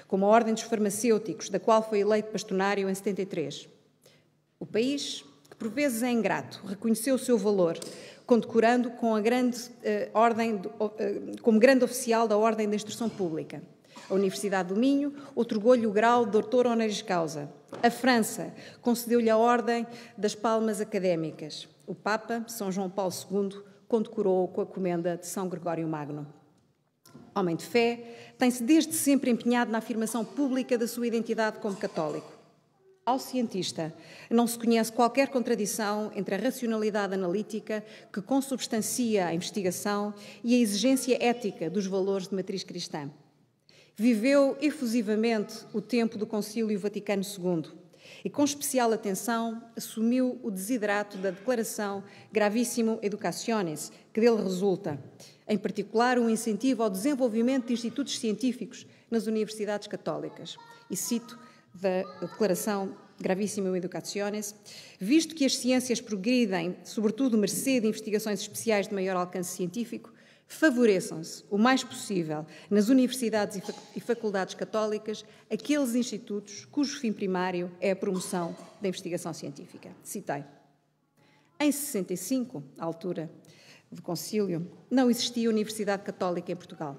como a Ordem dos Farmacêuticos, da qual foi eleito bastonário em 73. O país, que por vezes é ingrato, reconheceu o seu valor, condecorando com a grande, eh, ordem, do, eh, como grande oficial da Ordem da Instrução Pública. A Universidade do Minho otorgou-lhe o grau de doutor honoris causa. A França concedeu-lhe a Ordem das Palmas Académicas. O Papa, São João Paulo II, condecorou com a comenda de São Gregório Magno. Homem de fé, tem-se desde sempre empenhado na afirmação pública da sua identidade como católico. Ao cientista, não se conhece qualquer contradição entre a racionalidade analítica que consubstancia a investigação e a exigência ética dos valores de matriz cristã. Viveu efusivamente o tempo do Concílio Vaticano II e, com especial atenção, assumiu o desiderato da declaração Gravíssimo Educaciones, que dele resulta, em particular, um incentivo ao desenvolvimento de institutos científicos nas universidades católicas. E cito da declaração Gravíssimo Educaciones, visto que as ciências progridem, sobretudo mercê de investigações especiais de maior alcance científico, favoreçam-se o mais possível nas universidades e faculdades católicas aqueles institutos cujo fim primário é a promoção da investigação científica. Citei. Em 65, à altura do concílio, não existia universidade católica em Portugal.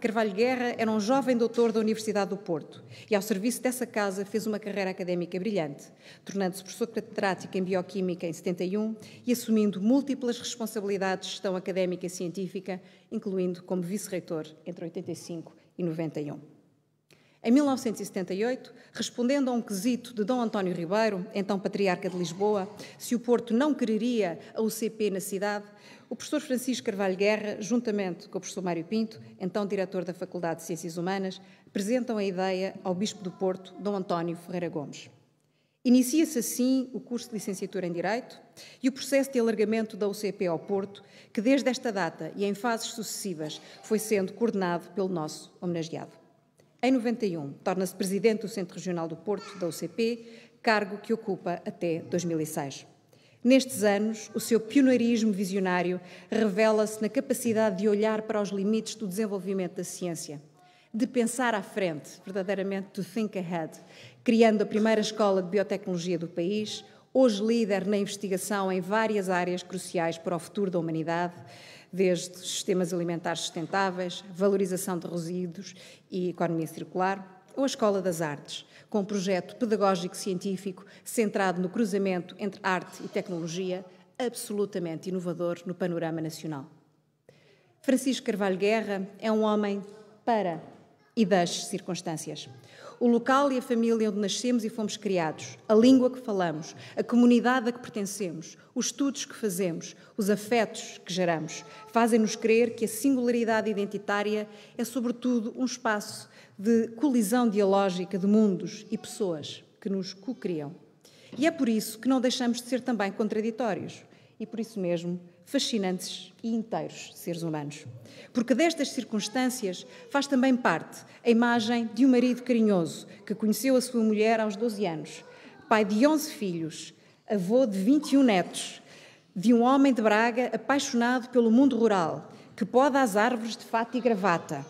Carvalho Guerra era um jovem doutor da Universidade do Porto e, ao serviço dessa casa, fez uma carreira académica brilhante, tornando-se professor catedrático em Bioquímica em 71 e assumindo múltiplas responsabilidades de gestão académica e científica, incluindo como vice-reitor entre 85 e 91. Em 1978, respondendo a um quesito de Dom António Ribeiro, então patriarca de Lisboa, se o Porto não quereria a UCP na cidade, o professor Francisco Carvalho Guerra, juntamente com o professor Mário Pinto, então diretor da Faculdade de Ciências Humanas, apresentam a ideia ao bispo do Porto, Dom António Ferreira Gomes. Inicia-se assim o curso de licenciatura em Direito e o processo de alargamento da UCP ao Porto, que desde esta data e em fases sucessivas foi sendo coordenado pelo nosso homenageado. Em 91, torna-se presidente do Centro Regional do Porto, da UCP, cargo que ocupa até 2006. Nestes anos, o seu pioneirismo visionário revela-se na capacidade de olhar para os limites do desenvolvimento da ciência, de pensar à frente, verdadeiramente to think ahead, criando a primeira escola de biotecnologia do país, hoje líder na investigação em várias áreas cruciais para o futuro da humanidade, desde sistemas alimentares sustentáveis, valorização de resíduos e economia circular, ou a Escola das Artes, com um projeto pedagógico-científico centrado no cruzamento entre arte e tecnologia, absolutamente inovador no panorama nacional. Francisco Carvalho Guerra é um homem para e das circunstâncias o local e a família onde nascemos e fomos criados, a língua que falamos, a comunidade a que pertencemos, os estudos que fazemos, os afetos que geramos, fazem-nos crer que a singularidade identitária é, sobretudo, um espaço de colisão dialógica de mundos e pessoas que nos co-criam. E é por isso que não deixamos de ser também contraditórios e, por isso mesmo, fascinantes e inteiros seres humanos. Porque destas circunstâncias faz também parte a imagem de um marido carinhoso que conheceu a sua mulher aos 12 anos, pai de 11 filhos, avô de 21 netos, de um homem de Braga apaixonado pelo mundo rural, que poda as árvores de fato e gravata,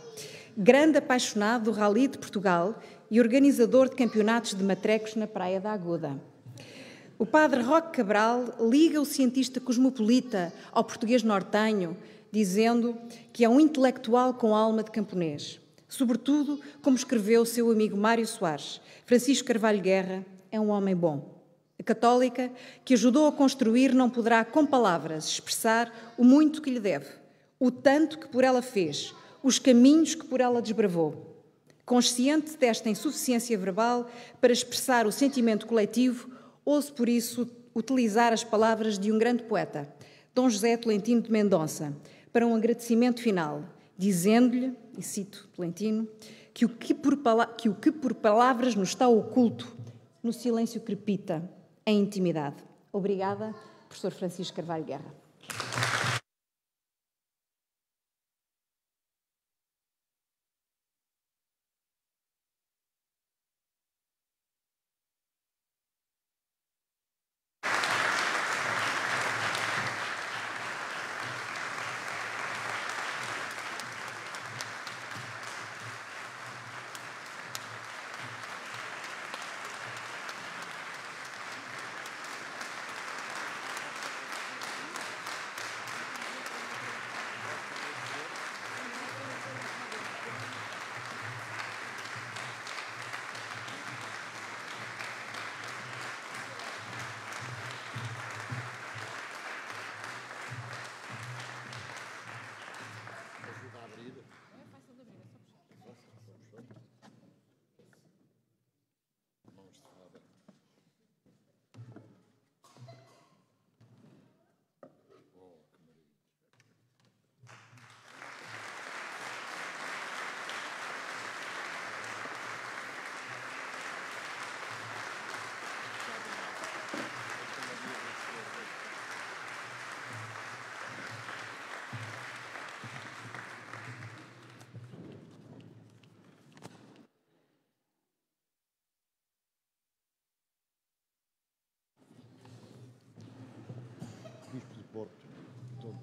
grande apaixonado do Rally de Portugal e organizador de campeonatos de matrecos na Praia da Aguda. O padre Roque Cabral liga o cientista cosmopolita ao português nortenho, dizendo que é um intelectual com alma de camponês. Sobretudo, como escreveu o seu amigo Mário Soares, Francisco Carvalho Guerra é um homem bom. A católica que ajudou a construir não poderá, com palavras, expressar o muito que lhe deve, o tanto que por ela fez, os caminhos que por ela desbravou. Consciente desta insuficiência verbal para expressar o sentimento coletivo, Ouso, por isso, utilizar as palavras de um grande poeta, Dom José Tolentino de Mendonça, para um agradecimento final, dizendo-lhe, e cito Tolentino, que o que, por que o que por palavras nos está oculto, no silêncio crepita, em intimidade. Obrigada, professor Francisco Carvalho Guerra.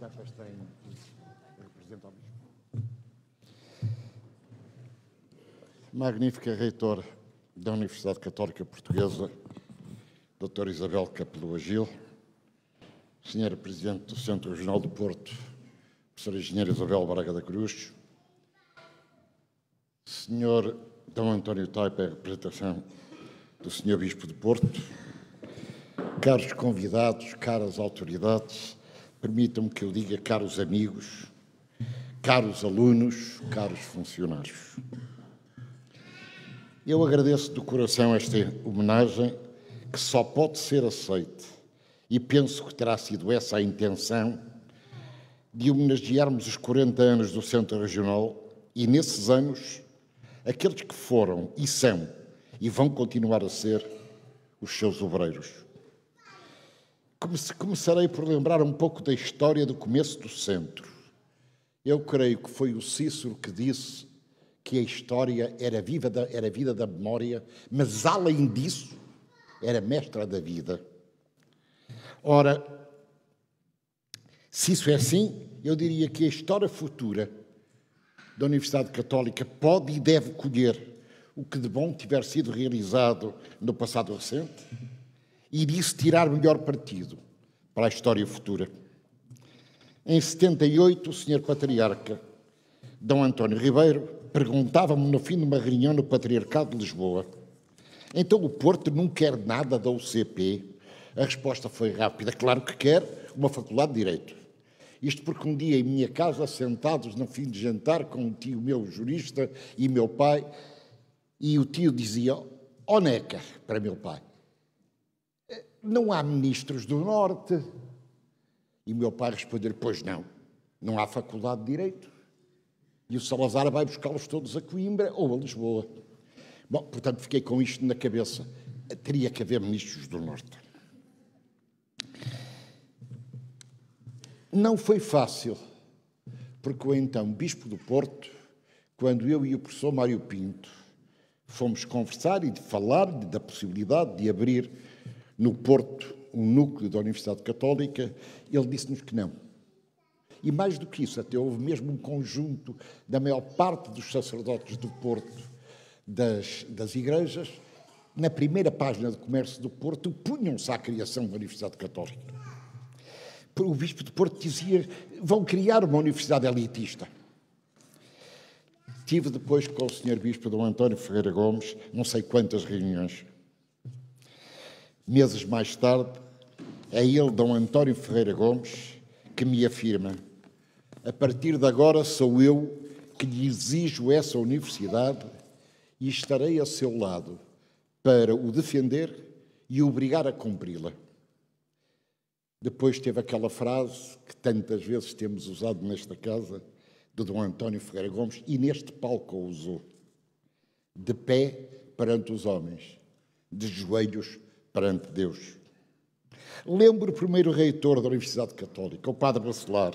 taxas tem o Presidente Magnífica reitor da Universidade Católica Portuguesa, Dr. Isabel Capelo Agil, Senhora Presidente do Centro Regional do Porto, Professora Engenheira Isabel Braga da Cruz, Senhor D. António Taipa, em representação do Senhor Bispo de Porto, caros convidados, caras autoridades, permitam-me que eu diga, caros amigos, caros alunos, caros funcionários. Eu agradeço do coração esta homenagem que só pode ser aceite e penso que terá sido essa a intenção de homenagearmos os 40 anos do Centro Regional e, nesses anos, aqueles que foram e são e vão continuar a ser os seus obreiros. Começarei por lembrar um pouco da história do começo do centro. Eu creio que foi o Cícero que disse que a história era, viva da, era vida da memória, mas além disso, era mestra da vida. Ora, se isso é assim, eu diria que a história futura da Universidade Católica pode e deve colher o que de bom tiver sido realizado no passado recente e disso tirar melhor partido para a história futura. Em 78, o Sr. Patriarca D. António Ribeiro perguntava-me no fim de uma reunião no Patriarcado de Lisboa: então o Porto não quer nada da UCP? A resposta foi rápida: claro que quer, uma faculdade de Direito. Isto porque um dia em minha casa, sentados no fim de jantar com um tio meu jurista e meu pai, e o tio dizia Oneca para meu pai não há ministros do Norte. E o meu pai respondeu: Pois não, não há faculdade de Direito. E o Salazar vai buscá-los todos a Coimbra ou a Lisboa. Bom, portanto, fiquei com isto na cabeça. Teria que haver ministros do Norte. Não foi fácil, porque o então Bispo do Porto, quando eu e o professor Mário Pinto fomos conversar e de falar da possibilidade de abrir no Porto, um núcleo da Universidade Católica, ele disse-nos que não. E mais do que isso, até houve mesmo um conjunto da maior parte dos sacerdotes do Porto, das, das igrejas, na primeira página do Comércio do Porto, punham-se à criação da Universidade Católica. O Bispo de Porto dizia: vão criar uma universidade elitista. Tive depois com o Sr. Bispo Dom António Ferreira Gomes não sei quantas reuniões Meses mais tarde, é ele, Dom António Ferreira Gomes, que me afirma: a partir de agora sou eu que lhe exijo essa universidade e estarei a seu lado para o defender e obrigar a cumpri-la. Depois teve aquela frase que tantas vezes temos usado nesta casa, de Dom António Ferreira Gomes, e neste palco a usou: de pé perante os homens, de joelhos perante Deus. Lembro o primeiro reitor da Universidade Católica, o Padre Bacelar,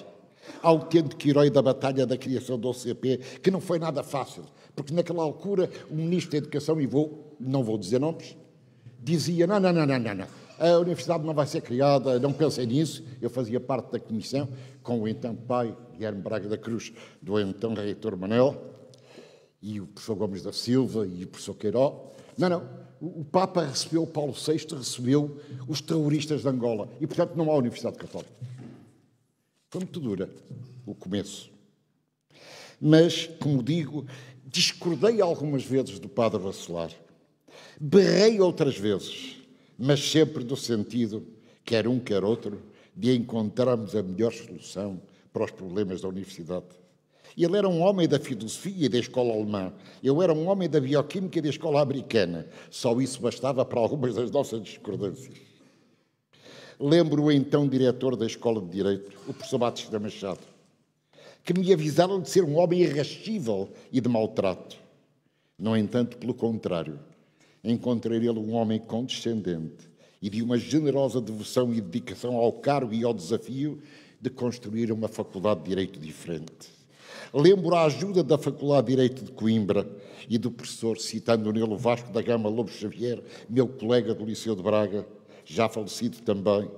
autêntico herói da batalha da criação do OCP, que não foi nada fácil, porque naquela altura o Ministro da Educação, e vou, não vou dizer nomes, dizia: não, não, não, não, não, não. a Universidade não vai ser criada, não pensei nisso. Eu fazia parte da comissão com o então pai Guilherme Braga da Cruz, do então reitor Manel, e o professor Gomes da Silva e o professor Queiroz. Não, não, o Papa recebeu, Paulo VI recebeu os terroristas de Angola e, portanto, não há Universidade Católica. Foi muito dura o começo. Mas, como digo, discordei algumas vezes do Padre Vassilar, berrei outras vezes, mas sempre do sentido, quer um, quer outro, de encontrarmos a melhor solução para os problemas da Universidade. Ele era um homem da filosofia e da escola alemã. Eu era um homem da bioquímica e da escola americana. Só isso bastava para algumas das nossas discordâncias. Lembro o então diretor da Escola de Direito, o professor Batista Machado, que me avisaram de ser um homem irrascível e de maltrato. No entanto, pelo contrário, encontrei ele um homem condescendente e de uma generosa devoção e dedicação ao cargo e ao desafio de construir uma faculdade de direito diferente. Lembro a ajuda da Faculdade de Direito de Coimbra e do professor, citando nele o Vasco da Gama Lobo Xavier, meu colega do Liceu de Braga, já falecido também.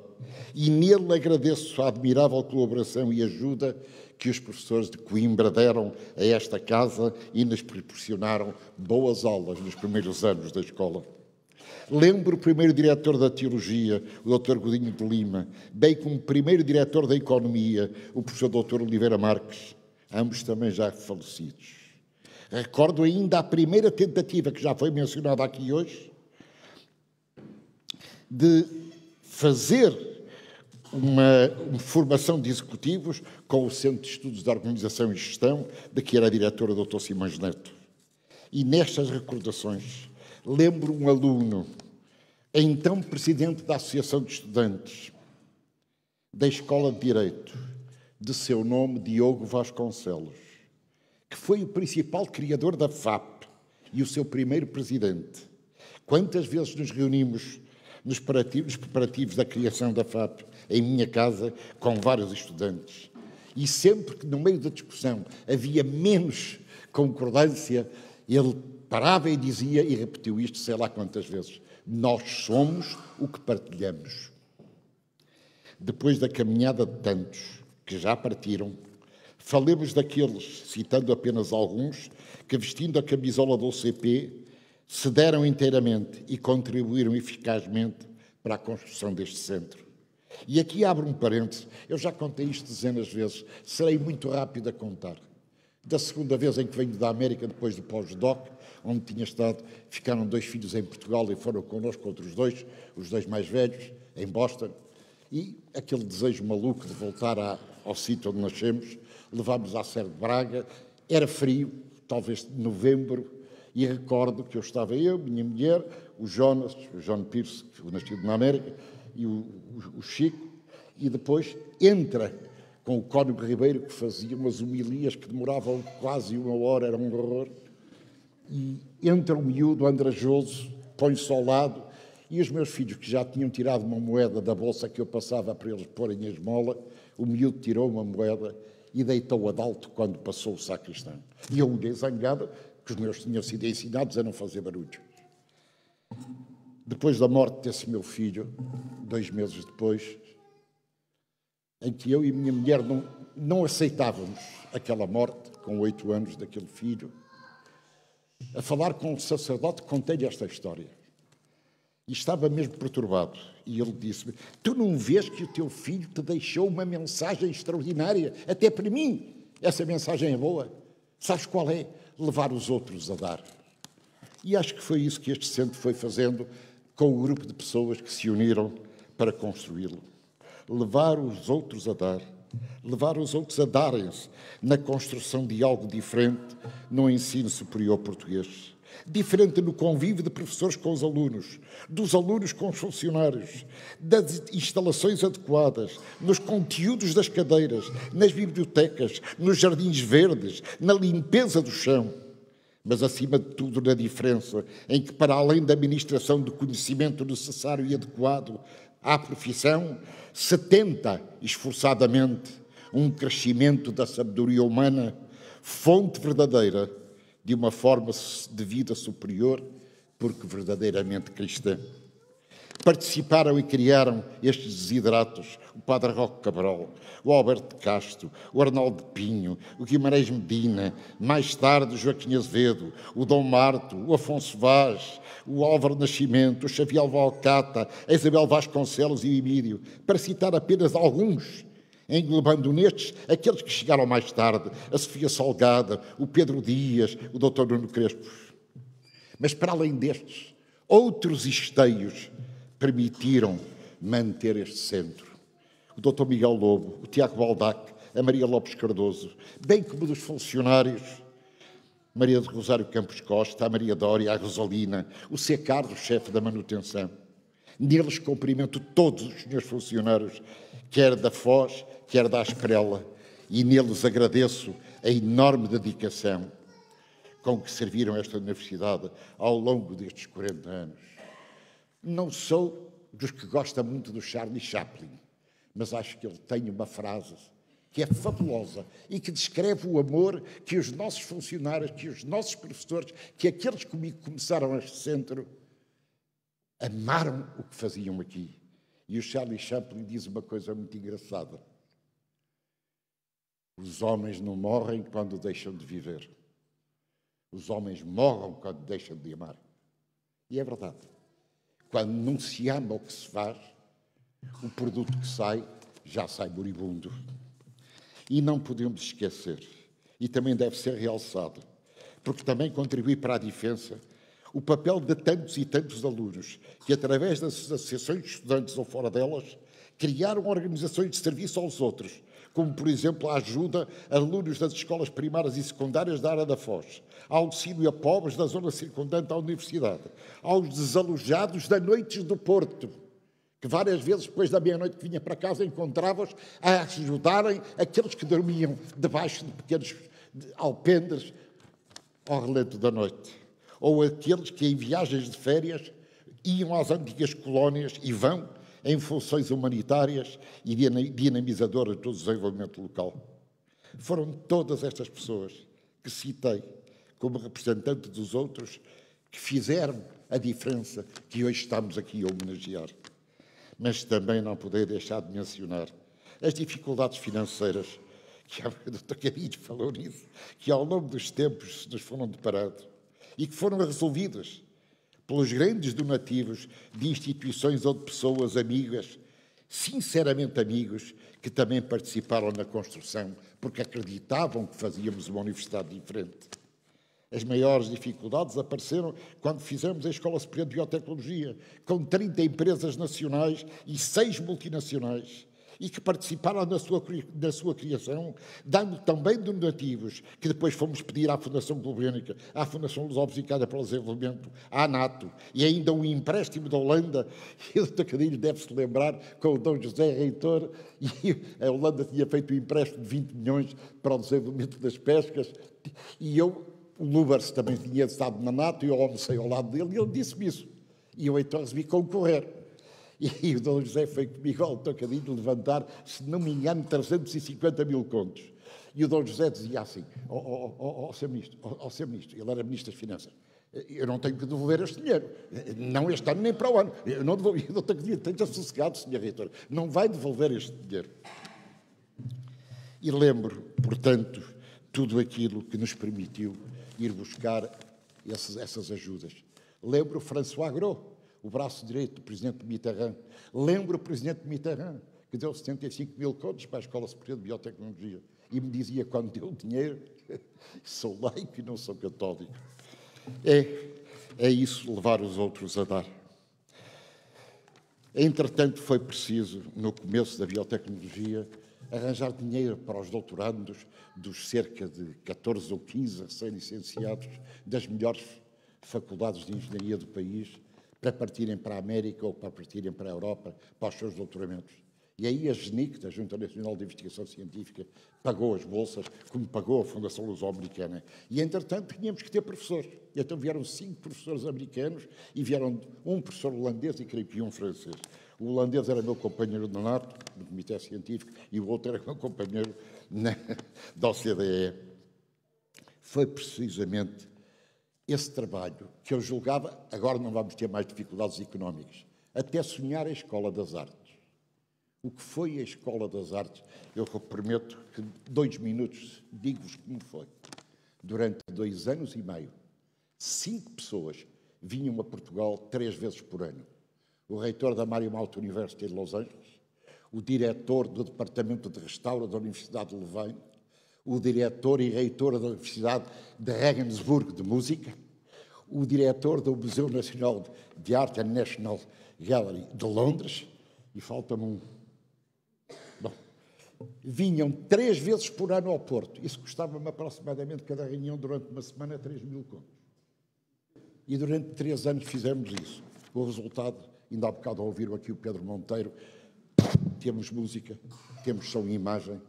E nele agradeço a admirável colaboração e ajuda que os professores de Coimbra deram a esta casa e nos proporcionaram boas aulas nos primeiros anos da escola. Lembro o primeiro diretor da Teologia, o Dr. Godinho de Lima, bem como o primeiro diretor da Economia, o professor Dr. Oliveira Marques, ambos também já falecidos. Recordo ainda a primeira tentativa, que já foi mencionada aqui hoje, de fazer uma, uma formação de executivos com o Centro de Estudos de Organização e Gestão, de que era a diretora o Dr. Simões Neto. E nestas recordações, lembro um aluno, então presidente da Associação de Estudantes da Escola de Direito, de seu nome Diogo Vasconcelos, que foi o principal criador da FAP e o seu primeiro presidente. Quantas vezes nos reunimos nos preparativos, da criação da FAP em minha casa com vários estudantes. E sempre que no meio da discussão havia menos concordância, ele parava e dizia, e repetiu isto sei lá quantas vezes: Nós somos o que partilhamos. Depois da caminhada de tantos, que já partiram. Falemos daqueles, citando apenas alguns, que vestindo a camisola do CP, se deram inteiramente e contribuíram eficazmente para a construção deste centro. E aqui abro um parêntese, eu já contei isto dezenas de vezes, serei muito rápido a contar. Da segunda vez em que venho da América, depois do pós-doc, onde tinha estado, ficaram dois filhos em Portugal e foram connosco outros dois, os dois mais velhos, em Boston. E aquele desejo maluco de voltar à, ao sítio onde nascemos, levámos à Serra de Braga, era frio, talvez de novembro, e recordo que eu estava eu, minha mulher, o Jonas, o John Pierce, que foi nascido na América, e o, o, o Chico, e depois entra com o Cónigo Ribeiro, que fazia umas homilias que demoravam quase uma hora, era um horror, e entra o miúdo andrajoso, põe-se ao lado, e os meus filhos, que já tinham tirado uma moeda da bolsa que eu passava para eles porem a esmola, o miúdo tirou uma moeda e deitou-a de alto quando passou o sacristão. E eu olhei zangado, que os meus tinham sido ensinados a não fazer barulho. Depois da morte desse meu filho, dois meses depois, em que eu e minha mulher não, não aceitávamos aquela morte, com oito anos daquele filho, a falar com o sacerdote, contei-lhe esta história. E estava mesmo perturbado. E ele disse-me: Tu não vês que o teu filho te deixou uma mensagem extraordinária? Até para mim, essa mensagem é boa. Sabes qual é? Levar os outros a dar. E acho que foi isso que este centro foi fazendo com o grupo de pessoas que se uniram para construí-lo. Levar os outros a dar, levar os outros a darem-se na construção de algo diferente no ensino superior português diferente no convívio de professores com os alunos, dos alunos com os funcionários, das instalações adequadas, nos conteúdos das cadeiras, nas bibliotecas, nos jardins verdes, na limpeza do chão. Mas, acima de tudo, na diferença em que, para além da administração do conhecimento necessário e adequado à profissão, se tenta esforçadamente um crescimento da sabedoria humana, fonte verdadeira de uma forma de vida superior, porque verdadeiramente cristã. Participaram e criaram estes desidratos o Padre Roque Cabral, o Alberto Castro, o Arnaldo Pinho, o Guimarães Medina, mais tarde Joaquim Azevedo, o Dom Marto, o Afonso Vaz, o Álvaro Nascimento, o Xavier Valcata, a Isabel Vasconcelos e o Emílio, para citar apenas alguns englobando nestes aqueles que chegaram mais tarde, a Sofia Salgada, o Pedro Dias, o Dr. Nuno Crespo. Mas para além destes, outros esteios permitiram manter este centro. O Dr. Miguel Lobo, o Tiago Baldac, a Maria Lopes Cardoso, bem como dos funcionários, Maria de Rosário Campos Costa, a Maria Dória, a Rosalina, o C. Carlos, chefe da manutenção. Neles cumprimento todos os meus funcionários, quer da Foz, quer da Esprela, e neles agradeço a enorme dedicação com que serviram esta universidade ao longo destes 40 anos. Não sou dos que gosta muito do Charlie Chaplin, mas acho que ele tem uma frase que é fabulosa e que descreve o amor que os nossos funcionários, que os nossos professores, que aqueles comigo começaram este centro, amaram o que faziam aqui. E o Charlie Chaplin diz uma coisa muito engraçada. Os homens não morrem quando deixam de viver. Os homens morram quando deixam de amar. E é verdade. Quando não se ama o que se faz, o produto que sai já sai moribundo. E não podemos esquecer, e também deve ser realçado, porque também contribui para a diferença o papel de tantos e tantos alunos que, através das associações de estudantes ou fora delas, criaram organizações de serviço aos outros, como, por exemplo, a ajuda a alunos das escolas primárias e secundárias da área da Foz, ao auxílio a pobres da zona circundante à universidade, aos desalojados da Noites do Porto, que várias vezes depois da meia-noite que vinha para casa encontrava-os a ajudarem aqueles que dormiam debaixo de pequenos alpendres ao relento da noite, ou aqueles que em viagens de férias iam às antigas colónias e vão em funções humanitárias e dinamizadoras do desenvolvimento local. Foram todas estas pessoas que citei como representante dos outros que fizeram a diferença que hoje estamos aqui a homenagear. Mas também não poder deixar de mencionar as dificuldades financeiras, que a doutora Carinho falou nisso, que ao longo dos tempos nos foram deparado e que foram resolvidas pelos grandes donativos de instituições ou de pessoas amigas, sinceramente amigos, que também participaram na construção porque acreditavam que fazíamos uma universidade diferente. As maiores dificuldades apareceram quando fizemos a Escola Superior de Biotecnologia, com 30 empresas nacionais e 6 multinacionais e que participaram na sua, na sua criação, dando também donativos, que depois fomos pedir à Fundação Globénica, à Fundação cada para o Desenvolvimento, à NATO, e ainda um empréstimo da Holanda, e o Tacadilho deve-se lembrar, com o Dom José Reitor, e a Holanda tinha feito um empréstimo de 20 milhões para o desenvolvimento das pescas, e eu, o Lubers também tinha estado na NATO, e eu almocei ao lado dele, e ele disse-me isso. E eu então resolvi concorrer. E o Dom José foi comigo ao tocadinho de levantar, se não me engano, 350 mil contos. E o Dom José dizia assim, ao oh oh, oh, oh, oh, Sr. Ministro, oh, oh, Sr. Ministro, ele era Ministro das Finanças, eu não tenho que devolver este dinheiro, não este ano nem para o ano. Eu não devolvi. eu não tenho dinheiro, esteja sossegado, Sr. Reitor, não vai devolver este dinheiro. E lembro, portanto, tudo aquilo que nos permitiu ir buscar essas, essas ajudas. Lembro François Gros, o braço direito do presidente Mitterrand. Lembro o presidente Mitterrand, que deu 75 mil contos para a Escola Superior de Biotecnologia. E me dizia, quando deu o dinheiro, sou laico e não sou católico. É, é isso, levar os outros a dar. Entretanto, foi preciso, no começo da biotecnologia, arranjar dinheiro para os doutorandos dos cerca de 14 ou 15 recém-licenciados das melhores faculdades de engenharia do país para partirem para a América ou para partirem para a Europa, para os seus doutoramentos. E aí a GNICT, a Junta Nacional de Investigação Científica, pagou as bolsas, como pagou a Fundação Luso-Americana. E, entretanto, tínhamos que ter professores. Então vieram cinco professores americanos e vieram um professor holandês e creio que um francês. O holandês era meu companheiro na NATO, no Comitê Científico, e o outro era meu companheiro na, da OCDE. Foi precisamente esse trabalho, que eu julgava, agora não vamos ter mais dificuldades económicas, até sonhar a Escola das Artes. O que foi a Escola das Artes? Eu prometo que dois minutos digo-vos como foi. Durante dois anos e meio, cinco pessoas vinham a Portugal três vezes por ano. O reitor da Marymount University de Los Angeles, o diretor do Departamento de Restauro da Universidade de Levante, o diretor e reitor da Universidade de Regensburg de Música, o diretor do Museu Nacional de Arte and National Gallery de Londres, e falta-me um. Bom, vinham três vezes por ano ao Porto. Isso custava-me aproximadamente cada reunião durante uma semana 3 mil contos. E durante três anos fizemos isso. O resultado, ainda há bocado ouviram aqui o Pedro Monteiro, temos música, temos som e imagem,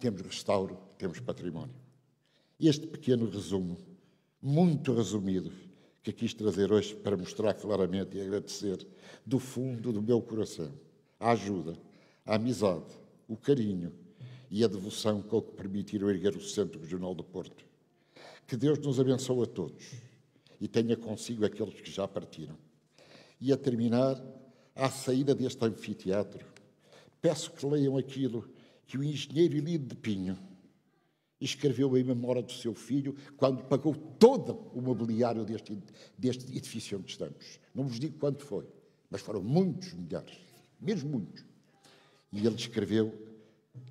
temos restauro, temos património. Este pequeno resumo, muito resumido, que quis trazer hoje para mostrar claramente e agradecer do fundo do meu coração a ajuda, a amizade, o carinho e a devoção com que permitiram erguer o Centro Regional do Porto. Que Deus nos abençoe a todos e tenha consigo aqueles que já partiram. E a terminar, à saída deste anfiteatro, peço que leiam aquilo que o engenheiro Elido de Pinho escreveu em memória do seu filho quando pagou todo o mobiliário deste, deste edifício onde estamos. Não vos digo quanto foi, mas foram muitos milhares, mesmo muitos. E ele escreveu,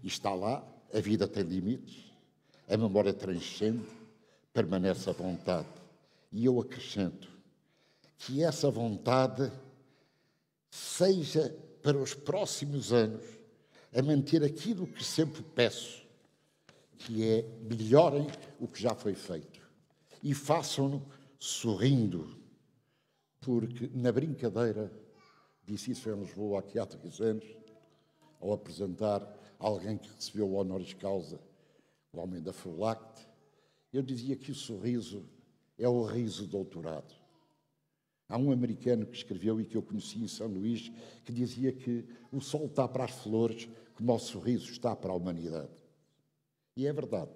e está lá, a vida tem limites, a memória transcende, permanece a vontade. E eu acrescento que essa vontade seja para os próximos anos a manter aquilo que sempre peço, que é melhorem o que já foi feito e façam-no sorrindo, porque na brincadeira, disse isso em Lisboa aqui há três anos, ao apresentar alguém que recebeu o honoris causa, o homem da Frulact, eu dizia que o sorriso é o riso doutorado. Há um americano que escreveu e que eu conheci em São Luís que dizia que o sol está para as flores, que o nosso sorriso está para a humanidade. E é verdade.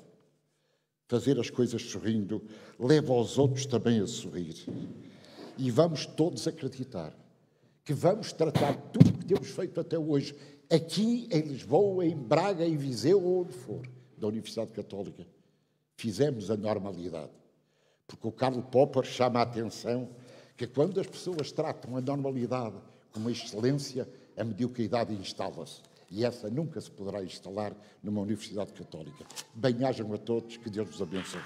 Fazer as coisas sorrindo leva os outros também a sorrir. E vamos todos acreditar que vamos tratar tudo o que temos feito até hoje, aqui em Lisboa, em Braga, em Viseu ou onde for, da Universidade Católica. Fizemos a normalidade. Porque o Karl Popper chama a atenção que quando as pessoas tratam a normalidade como a excelência, a mediocridade instala-se. E essa nunca se poderá instalar numa universidade católica. Bem-ajam a todos, que Deus vos abençoe.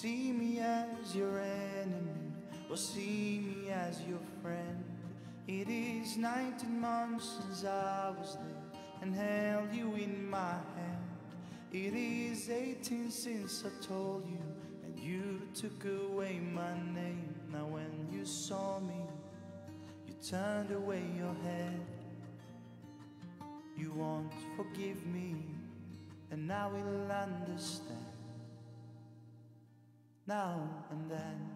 See me as your enemy, or see me as your friend. It is 19 months since I was there and held you in my hand. It is 18 since I told you, and you took away my name. Now, when you saw me, you turned away your head. You won't forgive me, and I will understand now and then.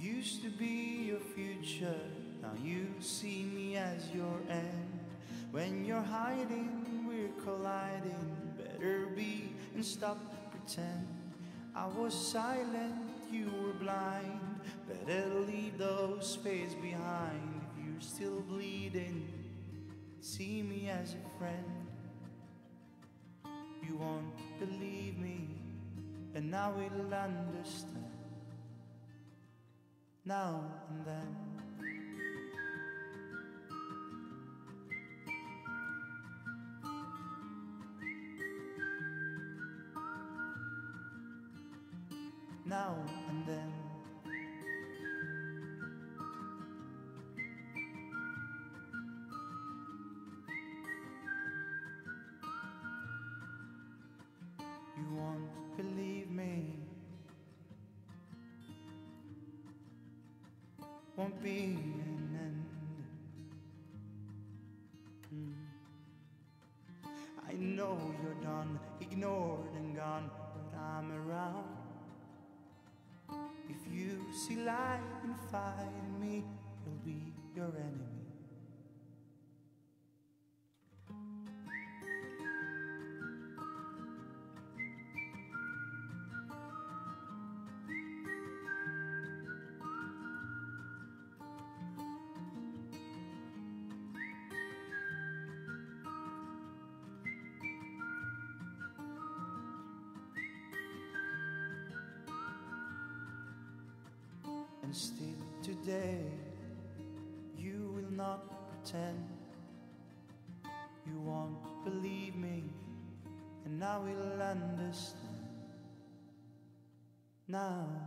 Used to be your future, now you see me as your end. When you're hiding, we're colliding. Better be and stop pretend. I was silent, you were blind space behind if you're still bleeding. See me as a friend. You won't believe me, and now we will understand. Now and then. now and then. be and still today you will not pretend you won't believe me and I will understand now